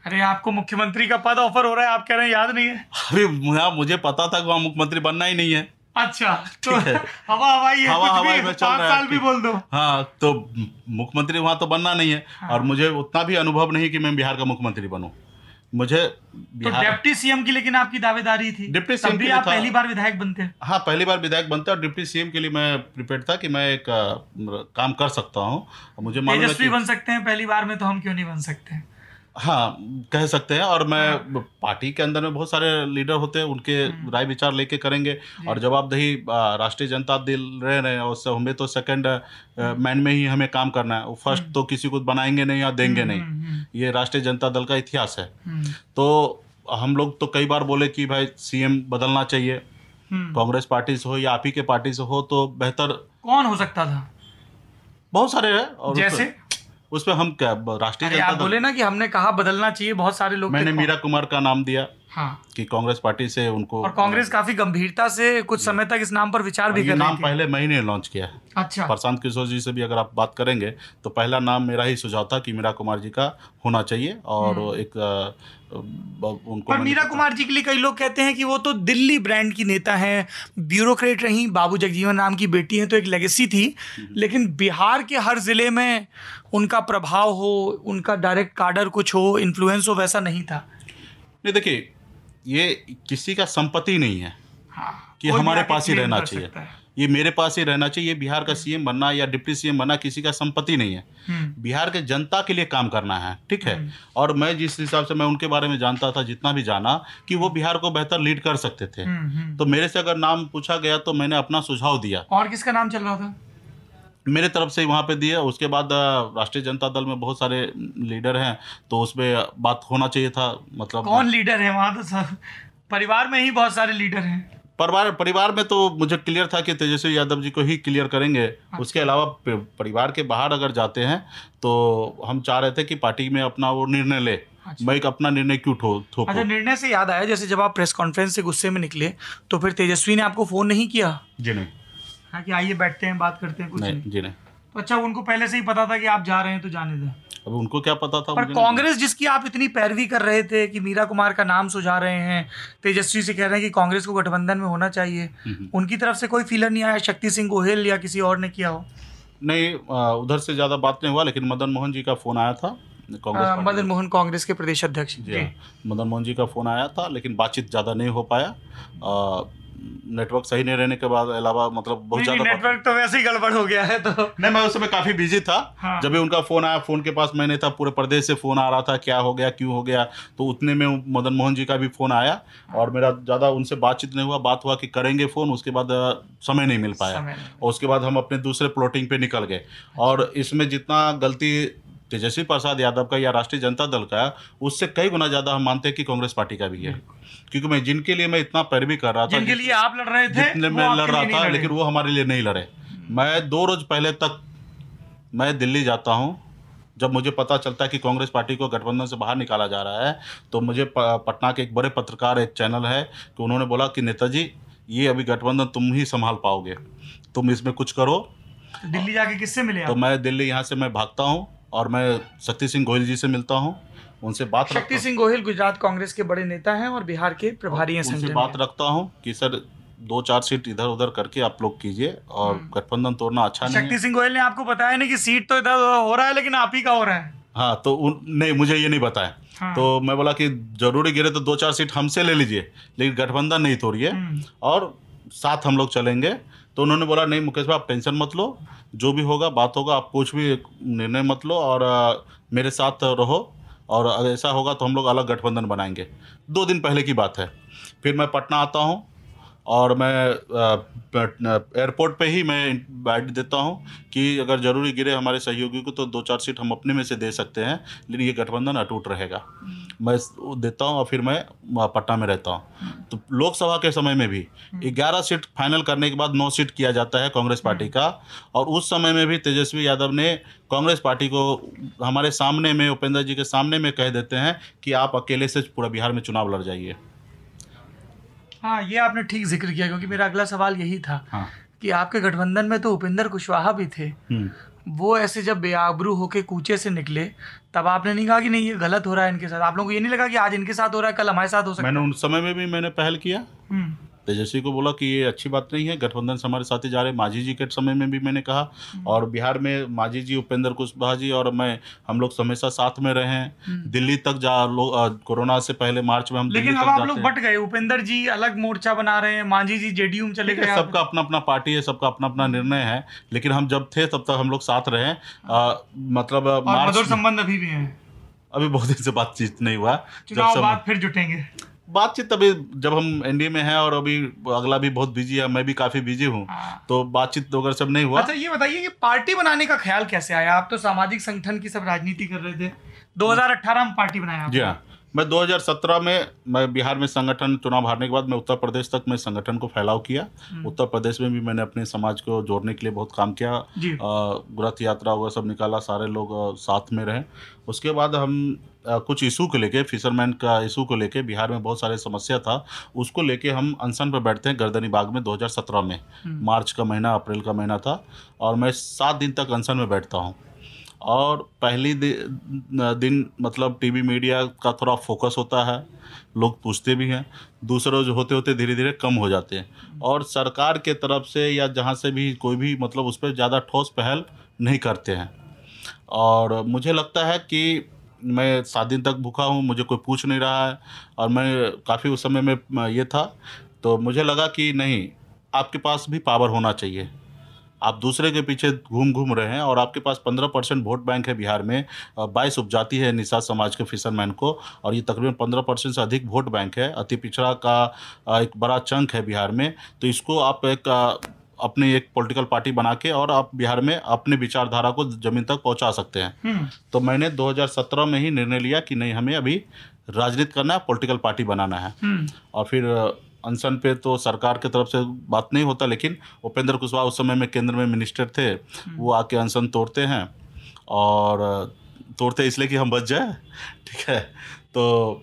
अरे आपको मुख्यमंत्री का पद ऑफर हो रहा है आप कह रहे हैं याद नहीं है अरे मुझे पता था कि वहाँ मुख्यमंत्री बनना ही नहीं है अच्छा तो हवा हवाई है हवा हवाई में चल रहा साल भी बोल दो हाँ तो मुख्यमंत्री वहाँ तो बनना नहीं है हाँ। और मुझे उतना भी अनुभव नहीं कि मैं बिहार का मुख्यमंत्री बनूँ मुझे तो डिप्टी सीएम की लेकिन आपकी दावेदारी थी डिप्टी सीएम भी आप पहली बार विधायक बनते हैं हाँ पहली बार विधायक बनते और डिप्टी सीएम के लिए मैं प्रिपेयर था कि मैं एक आ, काम कर सकता हूँ मुझे मालूम बन सकते हैं पहली बार में तो हम क्यों नहीं बन सकते हैं हाँ कह सकते हैं और मैं हाँ। पार्टी के अंदर में बहुत सारे लीडर होते हैं उनके हम्म। राय विचार लेके करेंगे और जवाबदही राष्ट्रीय जनता दिल रहे हैं और हमें तो सेकंड मैन हम्म। में ही हमें काम करना है फर्स्ट हम्म। तो किसी को बनाएंगे नहीं या देंगे नहीं ये राष्ट्रीय जनता दल का इतिहास है तो हम लोग तो कई बार बोले कि भाई सीएम बदलना चाहिए कांग्रेस पार्टी से हो या आप ही के पार्टी से हो तो बेहतर कौन हो सकता था बहुत सारे हैं और जैसे उस पर हम क्या राष्ट्रीय जनता दल बोले ना कि हमने कहा बदलना चाहिए बहुत सारे लोग मैंने मीरा कुमार का नाम दिया हाँ। कि कांग्रेस पार्टी से उनको और कांग्रेस काफी गंभीरता से कुछ समय तक इस नाम पर विचार भी कर नाम पहले महीने लॉन्च किया है अच्छा प्रशांत किशोर जी से भी अगर आप बात करेंगे तो पहला नाम मेरा ही सुझाव था कि मीरा कुमार जी का होना चाहिए और हम्म। एक उनको पर मीरा कुमार जी के लिए कई लोग कहते हैं कि वो तो दिल्ली ब्रांड की नेता हैं ब्यूरोक्रेट रही बाबू जगजीवन राम की बेटी हैं तो एक लेगेसी थी हम्म। लेकिन बिहार के हर ज़िले में उनका प्रभाव हो उनका डायरेक्ट कार्डर कुछ हो इन्फ्लुएंस हो वैसा नहीं था नहीं देखिए ये किसी का संपत्ति नहीं है हाँ, कि हमारे पास ही रहना चाहिए ये मेरे पास ही रहना चाहिए बिहार का सीएम हम्म। बनना या डिप्टी सीएम बनना किसी का संपत्ति नहीं है हम्म। बिहार के जनता के लिए काम करना है ठीक है हम्म। और मैं जिस हिसाब से मैं उनके बारे में जानता था जितना भी जाना कि वो बिहार को बेहतर लीड कर सकते थे तो मेरे से अगर नाम पूछा गया तो मैंने अपना सुझाव दिया और किसका नाम चल रहा था मेरे तरफ से वहाँ पे दिया उसके बाद राष्ट्रीय जनता दल में बहुत सारे लीडर हैं तो उसमें बात होना चाहिए था मतलब कौन लीडर है वहाँ तो सर परिवार में ही बहुत सारे लीडर हैं परिवार परिवार में तो मुझे क्लियर था कि तेजस्वी यादव जी को ही क्लियर करेंगे अच्छा। उसके अलावा परिवार के बाहर अगर जाते हैं तो हम चाह रहे थे कि पार्टी में अपना वो निर्णय ले अच्छा। मैं एक अपना निर्णय क्यों ठो थो अच्छा निर्णय से याद आया जैसे जब आप प्रेस कॉन्फ्रेंस से गुस्से में निकले तो फिर तेजस्वी ने आपको फ़ोन नहीं किया जी नहीं हाँ कि आइए बैठते हैं बात करते हैं कुछ नहीं जी नहीं अच्छा उनको पहले से ही पता था कि आप जा रहे हैं तो जाने दें अब उनको क्या पता था पर कांग्रेस जिसकी आप इतनी पैरवी कर रहे थे कि मीरा कुमार का नाम सुझा रहे हैं तेजस्वी से कह रहे हैं कि कांग्रेस को गठबंधन में होना चाहिए उनकी तरफ से कोई फीलर नहीं आया शक्ति सिंह गोहिल या किसी और ने किया हो नहीं उधर से ज़्यादा बात नहीं हुआ लेकिन मदन मोहन जी का फ़ोन आया था मदन मोहन कांग्रेस के प्रदेश अध्यक्ष जी हाँ। मदन मोहन जी का फ़ोन आया था लेकिन बातचीत ज़्यादा नहीं हो पाया नेटवर्क सही नहीं रहने के बाद अलावा मतलब बहुत ज्यादा नेटवर्क तो वैसे ही गड़बड़ हो गया है तो नहीं मैं उस समय काफी बिजी था हाँ। जब भी उनका फोन आया फोन के पास मैं नहीं था पूरे प्रदेश से फोन आ रहा था क्या हो गया क्यों हो गया तो उतने में मदन मोहन जी का भी फोन आया और मेरा ज्यादा उनसे बातचीत नहीं हुआ बात हुआ कि करेंगे फोन उसके बाद समय नहीं मिल पाया और उसके बाद हम अपने दूसरे प्लॉटिंग पे निकल गए और इसमें जितना गलती तेजस्वी प्रसाद यादव का या राष्ट्रीय जनता दल का उससे कई गुना ज्यादा हम मानते हैं कि कांग्रेस पार्टी का भी है क्योंकि मैं जिनके लिए मैं इतना पैरवी कर रहा था जिनके लिए आप लड़ रहे थे मैं लड़ रहा था लेकिन वो हमारे लिए नहीं लड़े मैं दो रोज पहले तक मैं दिल्ली जाता हूँ जब मुझे पता चलता है कि कांग्रेस पार्टी को गठबंधन से बाहर निकाला जा रहा है तो मुझे पटना के एक बड़े पत्रकार एक चैनल है कि उन्होंने बोला कि नेताजी ये अभी गठबंधन तुम ही संभाल पाओगे तुम इसमें कुछ करो दिल्ली जाके किससे मिले तो मैं दिल्ली यहाँ से मैं भागता हूँ और मैं शक्ति सिंह गोहिल जी से मिलता हूँ उनसे बात शक्ति सिंह गोहिल गुजरात कांग्रेस के बड़े नेता हैं और बिहार के प्रभारी हैं उनसे बात रखता हूँ कि सर दो चार सीट इधर उधर करके आप लोग कीजिए और हम्म। गठबंधन तोड़ना अच्छा नहीं शक्ति सिंह गोयल ने आपको बताया नहीं कि सीट तो इधर उधर हो रहा है लेकिन आप ही का हो रहा है हाँ तो उन नहीं मुझे ये नहीं बताया हाँ। तो मैं बोला कि जरूरी गिरे तो दो चार सीट हमसे ले लीजिए लेकिन गठबंधन नहीं तोड़िए हम्म। और साथ हम लोग चलेंगे तो उन्होंने बोला नहीं मुकेश भाई आप टेंशन मत लो जो भी होगा बात होगा आप कुछ भी निर्णय मत लो और मेरे साथ रहो और ऐसा होगा तो हम लोग अलग गठबंधन बनाएंगे दो दिन पहले की बात है फिर मैं पटना आता हूँ और मैं एयरपोर्ट पे ही मैं बैठ देता हूँ कि अगर ज़रूरी गिरे हमारे सहयोगी को तो दो चार सीट हम अपने में से दे सकते हैं लेकिन ये गठबंधन अटूट रहेगा हम्म। मैं देता हूँ और फिर मैं पटना में रहता हूँ हम्म। तो लोकसभा के समय में भी हम्म। ग्यारह सीट फाइनल करने के बाद नौ सीट किया जाता है कांग्रेस पार्टी का और उस समय में भी तेजस्वी यादव ने कांग्रेस पार्टी को हमारे सामने में उपेंद्र जी के सामने में कह देते हैं कि आप अकेले से पूरा बिहार में चुनाव लड़ जाइए हाँ ये आपने ठीक जिक्र किया क्योंकि मेरा अगला सवाल यही था हाँ। कि आपके गठबंधन में तो उपेंद्र कुशवाहा भी थे हम्म। वो ऐसे जब बेआबरू होके कूचे से निकले तब आपने नहीं कहा कि नहीं ये गलत हो रहा है इनके साथ आप लोगों को ये नहीं लगा कि आज इनके साथ हो रहा है कल हमारे साथ हो सकता है मैंने उन समय में भी मैंने पहल किया हम्म। तेजस्वी को बोला कि ये अच्छी बात नहीं है गठबंधन से हमारे साथ ही जा रहे माझी जी के समय में भी मैंने कहा हम्म। और बिहार में माझी जी उपेंद्र कुशवाहा जी और मैं हम लोग हमेशा साथ में रहे हम्म। दिल्ली तक जा लोग कोरोना से पहले मार्च में हम लेकिन अब आप लोग बट गए उपेंद्र जी अलग मोर्चा बना रहे हैं माझी जी जेडीयू में चले गए सबका अपना अपना पार्टी है सबका अपना अपना हम्म। निर्णय है लेकिन हम जब थे तब तक हम लोग साथ रहे हाँ। मतलब संबंध अभी भी है अभी बहुत दिन से बातचीत नहीं हुआ जब बाद फिर जुटेंगे बातचीत अभी जब हम एनडीए में हैं और अभी अगला भी बहुत बिजी है मैं भी काफी बिजी हूँ हाँ। तो बातचीत वगैरह सब नहीं हुआ अच्छा ये बताइए कि पार्टी बनाने का ख्याल कैसे आया आप तो सामाजिक संगठन की सब राजनीति कर रहे थे 2018 में पार्टी बनाया जी हाँ मैं 2017 में मैं बिहार में संगठन चुनाव हारने के बाद मैं उत्तर प्रदेश तक मैं संगठन को फैलाव किया हम्म। उत्तर प्रदेश में भी मैंने अपने समाज को जोड़ने के लिए बहुत काम किया रथ यात्रा वगैरह सब निकाला सारे लोग साथ में रहे उसके बाद हम कुछ इशू को लेके फिशरमैन का इशू को लेके बिहार में बहुत सारे समस्या था उसको लेके हम अनशन पर बैठते हैं गर्दनी बाग में 2017 में हम्म। मार्च का महीना अप्रैल का महीना था और मैं सात दिन तक अनशन में बैठता हूँ और पहली दिन मतलब टीवी मीडिया का थोड़ा फोकस होता है लोग पूछते भी हैं दूसरे जो होते होते धीरे धीरे कम हो जाते हैं हम्म। और सरकार के तरफ से या जहाँ से भी कोई भी मतलब उस पर ज़्यादा ठोस पहल नहीं करते हैं और मुझे लगता है कि मैं सात दिन तक भूखा हूँ मुझे कोई पूछ नहीं रहा है और मैं काफ़ी उस समय में ये था तो मुझे लगा कि नहीं आपके पास भी पावर होना चाहिए आप दूसरे के पीछे घूम घूम रहे हैं और आपके पास पंद्रह परसेंट वोट बैंक है बिहार में बाईस उपजाति है निषाद समाज के फिशरमैन को और ये तकरीबन पंद्रह परसेंट से अधिक वोट बैंक है अति पिछड़ा का एक बड़ा चंक है बिहार में तो इसको आप एक अपनी एक पॉलिटिकल पार्टी बना के और आप बिहार में अपने विचारधारा को जमीन तक पहुंचा सकते हैं हम्म। तो मैंने 2017 में ही निर्णय लिया कि नहीं हमें अभी राजनीति करना है पॉलिटिकल पार्टी बनाना है हम्म। और फिर अनशन पे तो सरकार की तरफ से बात नहीं होता लेकिन उपेंद्र कुशवाहा उस समय में केंद्र में मिनिस्टर थे हम्म। वो आके अनशन तोड़ते हैं और तोड़ते इसलिए कि हम बच जाए ठीक है तो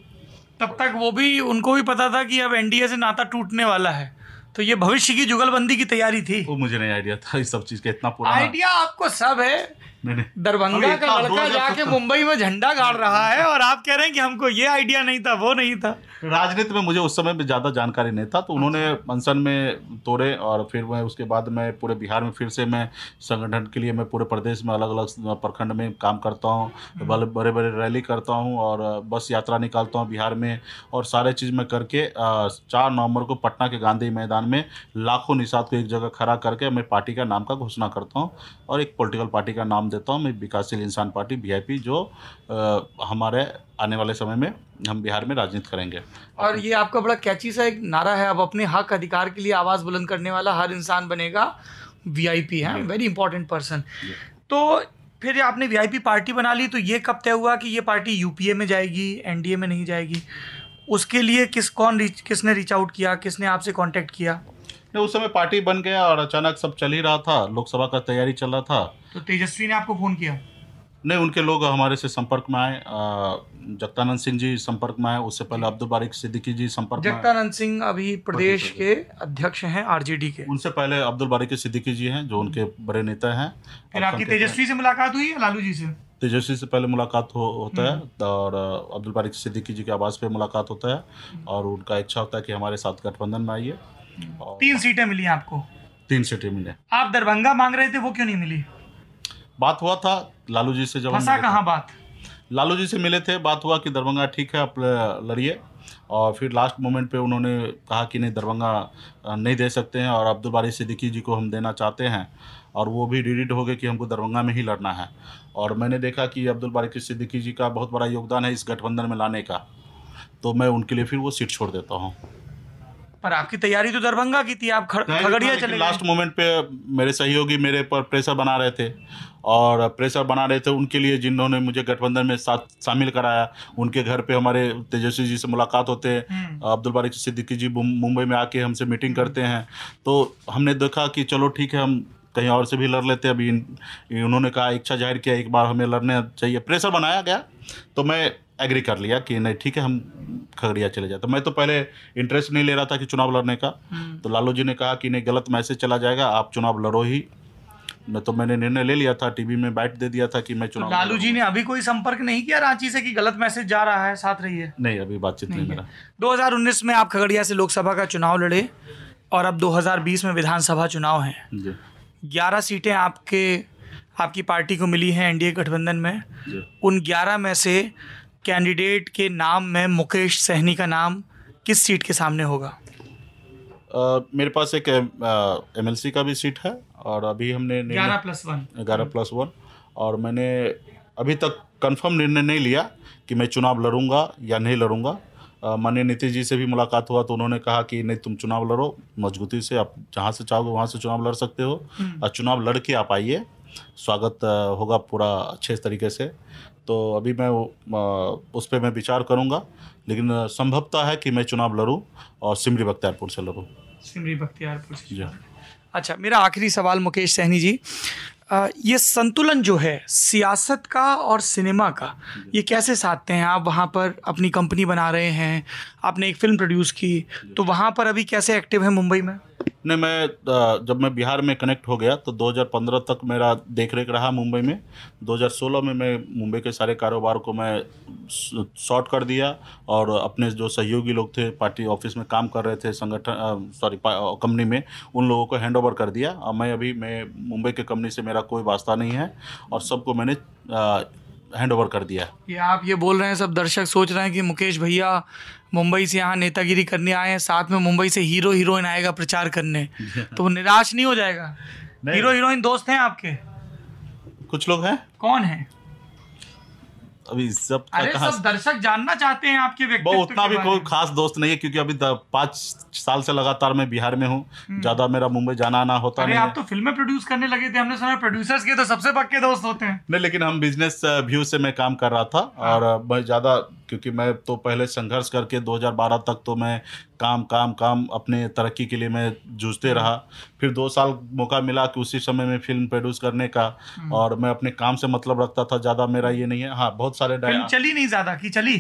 तब तक वो भी उनको भी पता था कि अब एनडीए से नाता टूटने वाला है तो ये भविष्य की जुगलबंदी की तैयारी थी वो मुझे नहीं आइडिया था इस सब चीज का इतना पूरा आइडिया आपको सब है दरभंगा का लड़का जाके मुंबई में झंडा गाड़ रहा है और आप कह रहे हैं कि हमको ये आइडिया नहीं था वो नहीं था राजनीति में मुझे उस समय में ज़्यादा जानकारी नहीं था तो उन्होंने अनशन अच्छा। में तोड़े और फिर मैं उसके बाद मैं पूरे बिहार में फिर से मैं संगठन के लिए मैं पूरे प्रदेश में अलग अलग प्रखंड में काम करता हूँ हम्म। बड़े बड़े रैली करता हूँ और बस यात्रा निकालता हूँ बिहार में और सारे चीज़ में करके चार नवंबर को पटना के गांधी मैदान मैदान में लाखों निषाद को एक जगह खड़ा करके मैं पार्टी का नाम का घोषणा करता हूँ और एक पॉलिटिकल पार्टी का नाम देता हूँ मैं विकासशील इंसान पार्टी वी जो आ, हमारे आने वाले समय में हम बिहार में राजनीति करेंगे और ये आपका बड़ा कैची सा एक नारा है अब अपने हक अधिकार के लिए आवाज़ बुलंद करने वाला हर इंसान बनेगा वीआईपी है वेरी इंपॉर्टेंट पर्सन तो फिर आपने वीआईपी पार्टी बना ली तो ये कब तय हुआ कि ये पार्टी यूपीए में जाएगी एनडीए में नहीं जाएगी उसके लिए किस कौन रीच किसने रीच आउट किया किसने आपसे कांटेक्ट किया नहीं उस समय पार्टी बन गया और अचानक सब चल ही रहा था लोकसभा का तैयारी चल रहा था तो तेजस्वी ने आपको फ़ोन किया नहीं उनके लोग हमारे से संपर्क में आए जगतानंद सिंह जी संपर्क में आए उससे पहले अब्दुल बारिक सिद्दीकी जी संपर्क जगतानंद सिंह अभी प्रदेश के अध्यक्ष हैं आरजेडी के उनसे पहले अब्दुल बारिक सिद्दीकी जी हैं जो उनके बड़े नेता हैं फिर आपकी तेजस्वी से मुलाकात हुई लालू जी से तेजस्वी तो से पहले मुलाकात हो, होता है हम्म। और अब्दुल बारिक सिद्दीकी जी के आवास पे मुलाकात होता है हम्म। और उनका इच्छा होता है कि हमारे साथ गठबंधन में आइए तीन सीटें मिली आपको तीन सीटें मिली आप दरभंगा मांग रहे थे वो क्यों नहीं मिली बात हुआ था लालू जी से जब फंसा कहाँ बात लालू जी से मिले थे बात हुआ कि दरभंगा ठीक है आप लड़िए और फिर लास्ट मोमेंट पे उन्होंने कहा कि नहीं दरभंगा नहीं दे सकते हैं और अब्दुल बारी सिद्दीकी जी को हम देना चाहते हैं और वो भी डिडिट हो गए कि हमको दरभंगा में ही लड़ना है और मैंने देखा कि अब्दुल बारिक सिद्दीकी जी का बहुत बड़ा योगदान है इस गठबंधन में लाने का तो मैं उनके लिए फिर वो सीट छोड़ देता हूँ पर आपकी तैयारी तो दरभंगा की थी आप खगड़िया चले लास्ट मोमेंट पे मेरे सहयोगी मेरे पर प्रेशर बना रहे थे और प्रेशर बना रहे थे उनके लिए जिन्होंने मुझे गठबंधन में साथ शामिल कराया उनके घर पे हमारे तेजस्वी जी से मुलाकात होते हैं हम्म। अब्दुल बारिक सिद्दीकी जी मुंबई में आके हमसे मीटिंग हम्म। करते हैं तो हमने देखा कि चलो ठीक है हम कहीं और से भी लड़ लेते अभी उन्होंने कहा इच्छा जाहिर किया एक बार हमें लड़ने चाहिए प्रेशर बनाया गया तो मैं एग्री कर लिया कि नहीं ठीक है हम खगड़िया चले जाते तो मैं तो पहले इंटरेस्ट नहीं ले रहा था कि चुनाव लड़ने का हम्म। तो लालू जी ने कहा कि नहीं गलत मैसेज चला जाएगा आप चुनाव लड़ो ही न तो मैंने निर्णय ले लिया था टीवी में बैठ दे दिया था कि मैं तो चुनाव तो लालू जी ने अभी कोई संपर्क नहीं किया रांची से कि गलत मैसेज जा रहा है साथ रहिए नहीं अभी बातचीत नहीं, नहीं मेरा 2019 में आप खगड़िया से लोकसभा का चुनाव लड़े और अब 2020 में विधानसभा चुनाव है ग्यारह सीटें आपके आपकी पार्टी को मिली हैं एनडीए गठबंधन में उन ग्यारह में से कैंडिडेट के नाम में मुकेश सहनी का नाम किस सीट के सामने होगा Uh, मेरे पास एक एम एल सी का भी सीट है और अभी हमने ग्यारह प्लस वन ग्यारह प्लस वन और मैंने अभी तक कंफर्म निर्णय नहीं लिया कि मैं चुनाव लड़ूंगा या नहीं लड़ूंगा माननीय नीतीश जी से भी मुलाकात हुआ तो उन्होंने कहा कि नहीं तुम चुनाव लड़ो मजबूती से आप जहाँ से चाहोगे वहाँ से चुनाव लड़ सकते हो और हम्म। चुनाव लड़ के आप आइए स्वागत होगा पूरा अच्छे तरीके से तो अभी मैं उस पर मैं विचार करूँगा लेकिन संभवता है कि मैं चुनाव लड़ूँ और सिमरी बख्तियारपुर से लड़ूँ सिमरी बख्तियारपुर से जी हाँ। अच्छा मेरा आखिरी सवाल मुकेश सहनी जी ये संतुलन जो है सियासत का और सिनेमा का ये कैसे साधते हैं आप वहाँ पर अपनी कंपनी बना रहे हैं आपने एक फ़िल्म प्रोड्यूस की तो वहाँ पर अभी कैसे एक्टिव है मुंबई में नहीं मैं जब मैं बिहार में कनेक्ट हो गया तो 2015 तक मेरा देख रेख रहा मुंबई में 2016 में मैं मुंबई के सारे कारोबार को मैं शॉर्ट कर दिया और अपने जो सहयोगी लोग थे पार्टी ऑफिस में काम कर रहे थे संगठन सॉरी कंपनी में उन लोगों को हैंड ओवर कर दिया और मैं अभी मैं मुंबई के कंपनी से मेरा कोई वास्ता नहीं है और सबको मैंने आ, हैंड ओवर कर दिया ये आप ये बोल रहे हैं सब दर्शक सोच रहे हैं कि मुकेश भैया मुंबई से यहाँ नेतागिरी करने आए हैं साथ में मुंबई से हीरो हीरोइन आएगा प्रचार करने तो निराश नहीं हो जाएगा हीरो हीरोइन दोस्त हैं आपके कुछ लोग हैं कौन है अभी सब अरे सब दर्शक जानना चाहते हैं आपके व्यक्तित्व उतना भी कोई खास दोस्त नहीं है क्योंकि अभी पाँच साल से लगातार मैं बिहार में हूँ हम्म। ज्यादा मेरा मुंबई जाना आना होता नहीं आप तो फिल्में प्रोड्यूस करने लगे थे हमने सुना प्रोड्यूसर्स के तो सबसे पक्के दोस्त होते हैं नहीं लेकिन हम बिजनेस व्यू से मैं काम कर रहा था हाँ। और ज्यादा क्योंकि मैं तो पहले संघर्ष करके 2012 तक तो मैं काम काम काम अपने तरक्की के लिए मैं जूझते हम्म। रहा फिर दो साल मौका मिला कि उसी समय में फिल्म प्रोड्यूस करने का हम्म। और मैं अपने काम से मतलब रखता था ज़्यादा मेरा ये नहीं है हाँ बहुत सारे फिल्म चली नहीं ज़्यादा की चली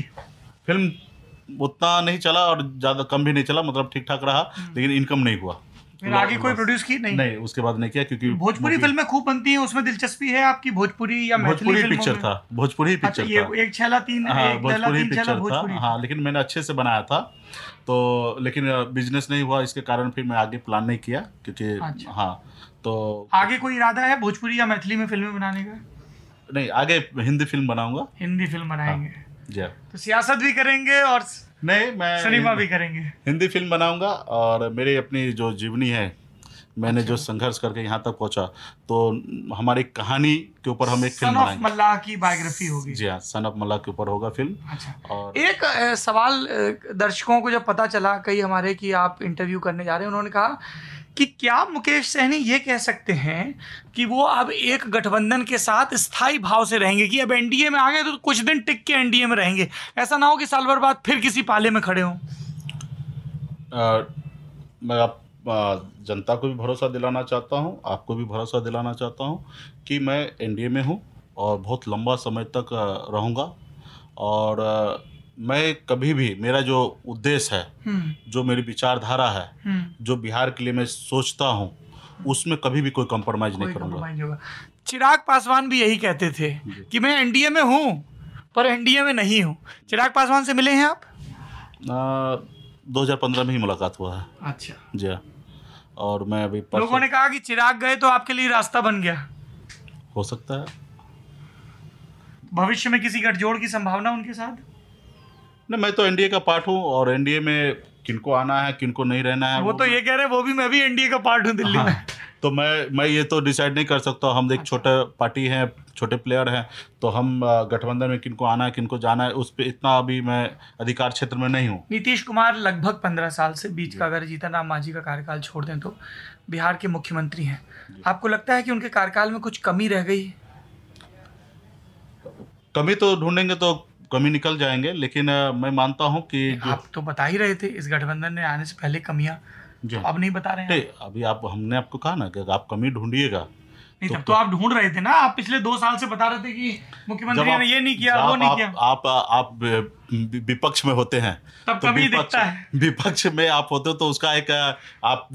फिल्म उतना नहीं चला और ज़्यादा कम भी नहीं चला मतलब ठीक ठाक रहा हम्म। लेकिन इनकम नहीं हुआ फिर आगे कोई प्रोड्यूस की नहीं नहीं उसके बाद नहीं किया क्योंकि भोजपुरी फिल्में खूब बनती हैं उसमें दिलचस्पी है आपकी भोजपुरी या भोजपुरी पिक्चर था भोजपुरी पिक्चर अच्छा, था एक छला तीन हाँ, भोजपुरी पिक्चर था हाँ लेकिन मैंने अच्छे से बनाया था तो लेकिन बिजनेस नहीं हुआ इसके कारण फिर मैं आगे प्लान नहीं किया क्योंकि अच्छा। हाँ तो आगे कोई इरादा है भोजपुरी या मैथिली में फिल्में बनाने का नहीं आगे हिंदी फिल्म बनाऊंगा हिंदी फिल्म बनाएंगे हाँ, जी हाँ। तो सियासत भी करेंगे और नहीं मैं सिनेमा भी करेंगे हिंदी फिल्म बनाऊंगा और मेरी अपनी जो जीवनी है मैंने जो अच्छा। संघर्ष करके यहाँ तक पहुँचा तो हमारी कहानी के ऊपर हम एक फिल्म बनाएंगे मल्लाह की बायोग्राफी होगी जी हाँ सन ऑफ मल्लाह के ऊपर होगा फिल्म अच्छा। और एक सवाल दर्शकों को जब पता चला कई हमारे कि आप इंटरव्यू करने जा रहे हैं उन्होंने कहा कि क्या मुकेश सहनी ये कह सकते हैं कि वो अब एक गठबंधन के साथ स्थायी भाव से रहेंगे कि अब एनडीए में आ गए तो कुछ दिन टिक के एनडीए में रहेंगे ऐसा ना हो कि साल भर बाद फिर किसी पाले में खड़े हों मैं आप जनता को भी भरोसा दिलाना चाहता हूं आपको भी भरोसा दिलाना चाहता हूं कि मैं एनडीए में हूं और बहुत लंबा समय तक रहूंगा और मैं कभी भी मेरा जो उद्देश्य है हम्म। जो मेरी विचारधारा है हम्म। जो बिहार के लिए मैं सोचता हूँ हम्म। उसमें कभी भी कोई कॉम्प्रोमाइज नहीं करूँगा चिराग पासवान भी यही कहते थे कि मैं एनडीए में हूँ पर एनडीए में नहीं हूँ चिराग पासवान से मिले हैं आप दो हजार पंद्रह में ही मुलाकात हुआ है अच्छा जी हाँ। और मैं अभी लोगों ने कहा कि चिराग गए तो आपके लिए रास्ता बन गया हो सकता है भविष्य में किसी गठजोड़ की संभावना उनके साथ नहीं मैं तो एनडीए का पार्ट हूँ और एनडीए में किनको आना है किनको नहीं रहना है वो, वो तो ये कह रहे हैं वो भी मैं भी एनडीए का पार्ट हूँ दिल्ली हाँ, में तो मैं मैं ये तो डिसाइड नहीं कर सकता हम एक छोटे पार्टी हैं छोटे प्लेयर हैं तो हम गठबंधन में किनको आना है किनको जाना है उस पर इतना अभी मैं अधिकार क्षेत्र में नहीं हूँ नीतीश कुमार लगभग पंद्रह साल से बीच का अगर जीतन राम मांझी का कार्यकाल छोड़ दें तो बिहार के मुख्यमंत्री हैं आपको लगता है कि उनके कार्यकाल में कुछ कमी रह गई कमी तो ढूंढेंगे तो कमी निकल जाएंगे लेकिन मैं मानता हूँ कि आप तो बता ही रहे थे इस गठबंधन ने आने से पहले कमियाँ हाँ। जो आप अब नहीं बता रहे हैं अभी आप हमने आपको कहा ना कि आप कमी ढूंढिएगा नहीं तो, तो, तो आप ढूंढ रहे थे ना आप पिछले दो साल से बता रहे थे कि मुख्यमंत्री ने ये नहीं किया वो नहीं किया आप आप विपक्ष में होते हैं तब तो विपक्ष विपक्ष में आप होते हो तो उसका एक आप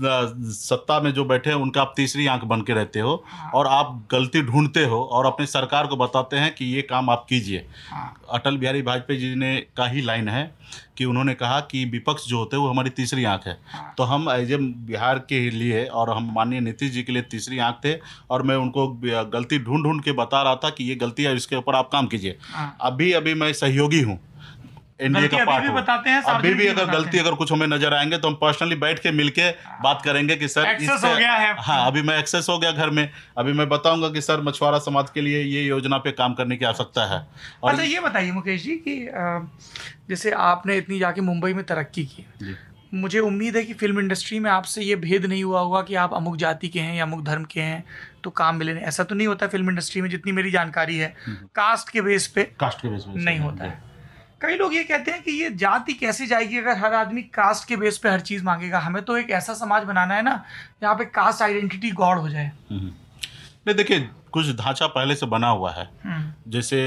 सत्ता में जो बैठे हैं उनका आप तीसरी आंख बन के रहते हो हाँ। और आप गलती ढूंढते हो और अपने सरकार को बताते हैं कि ये काम आप कीजिए हाँ। अटल बिहारी वाजपेयी जी ने का ही लाइन है कि उन्होंने कहा कि विपक्ष जो होते हैं वो हमारी तीसरी आंख है हाँ। तो हम एज बिहार के लिए और हम माननीय नीतीश जी के लिए तीसरी आंख थे और मैं उनको गलती ढूंढ ढूंढ के बता रहा था कि ये गलती है इसके ऊपर आप काम कीजिए हाँ। अभी अभी मैं सहयोगी हूँ एनडीए का पार्ट भी बताते हैं अभी भी अगर गलती अगर कुछ हमें नजर आएंगे तो हम पर्सनली बैठ के मिलके हाँ। बात करेंगे कि सर एक्सेस हो गया है हाँ अभी मैं एक्सेस हो गया घर में अभी मैं बताऊंगा कि सर मछुआरा समाज के लिए ये योजना पे काम करने की आवश्यकता है और अच्छा ये बताइए मुकेश जी की जैसे आपने इतनी जाके मुंबई में तरक्की की मुझे उम्मीद है कि फिल्म इंडस्ट्री में आपसे ये भेद नहीं हुआ होगा कि आप अमुक जाति के हैं या अमुक धर्म के हैं तो काम मिले नहीं ऐसा तो नहीं होता फिल्म इंडस्ट्री में जितनी मेरी जानकारी है कास्ट हम्म। के बेस पे कास्ट के बेस पे नहीं होता है कई लोग ये कहते हैं कि ये जाति कैसे जाएगी अगर हर आदमी कास्ट के बेस पे हर चीज़ मांगेगा हमें तो एक ऐसा समाज बनाना है ना जहाँ पे कास्ट आइडेंटिटी गॉड हो जाए हम्म। नहीं देखिए कुछ ढांचा पहले से बना हुआ है हम्म। जैसे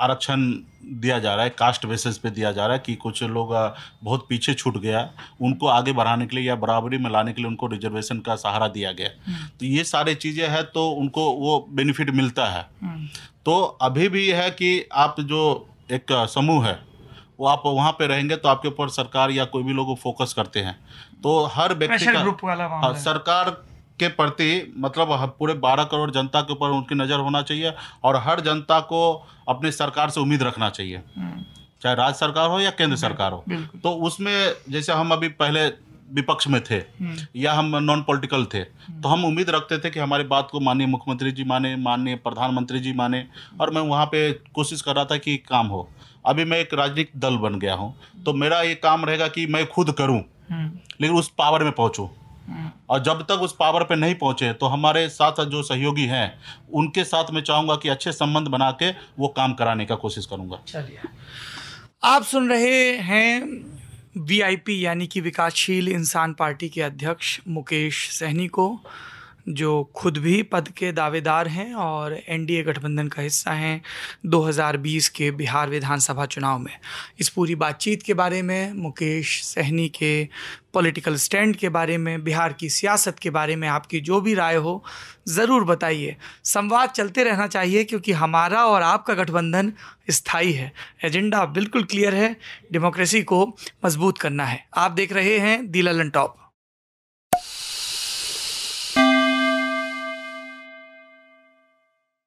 आरक्षण दिया जा रहा है कास्ट बेसिस पे दिया जा रहा है कि कुछ लोग बहुत पीछे छूट गया उनको आगे बढ़ाने के लिए या बराबरी में लाने के लिए उनको रिजर्वेशन का सहारा दिया गया हम्म। तो ये सारी चीज़ें हैं तो उनको वो बेनिफिट मिलता है तो अभी भी है कि आप जो एक समूह है वो आप वहाँ पे रहेंगे तो आपके ऊपर सरकार या कोई भी लोग फोकस करते हैं तो हर व्यक्ति का हाँ, सरकार के प्रति मतलब पूरे बारह करोड़ जनता के ऊपर उनकी नज़र होना चाहिए और हर जनता को अपनी सरकार से उम्मीद रखना चाहिए हम्म। चाहे राज्य सरकार हो या केंद्र सरकार हो तो उसमें जैसे हम अभी पहले विपक्ष में थे हम्म। या हम नॉन पॉलिटिकल थे हम्म। तो हम उम्मीद रखते थे कि हमारी बात को माननीय मुख्यमंत्री जी माने माननीय प्रधानमंत्री जी माने और मैं वहाँ पे कोशिश कर रहा था कि काम हो अभी मैं एक राजनीतिक दल बन गया हूँ तो हम्म। मेरा ये काम रहेगा कि मैं खुद करूँ लेकिन उस पावर में पहुँचूँ और जब तक उस पावर पे नहीं पहुंचे तो हमारे साथ साथ जो सहयोगी हैं उनके साथ मैं चाहूँगा कि अच्छे संबंध बना के वो काम कराने का कोशिश करूंगा चलिए आप सुन रहे हैं वीआईपी यानी कि विकासशील इंसान पार्टी के अध्यक्ष मुकेश सहनी को जो खुद भी पद के दावेदार हैं और एनडीए गठबंधन का हिस्सा हैं 2020 के बिहार विधानसभा चुनाव में इस पूरी बातचीत के बारे में मुकेश सहनी के पॉलिटिकल स्टैंड के बारे में बिहार की सियासत के बारे में आपकी जो भी राय हो ज़रूर बताइए संवाद चलते रहना चाहिए क्योंकि हमारा और आपका गठबंधन स्थायी है एजेंडा बिल्कुल क्लियर है डेमोक्रेसी को मजबूत करना है आप देख रहे हैं दी ललन टॉप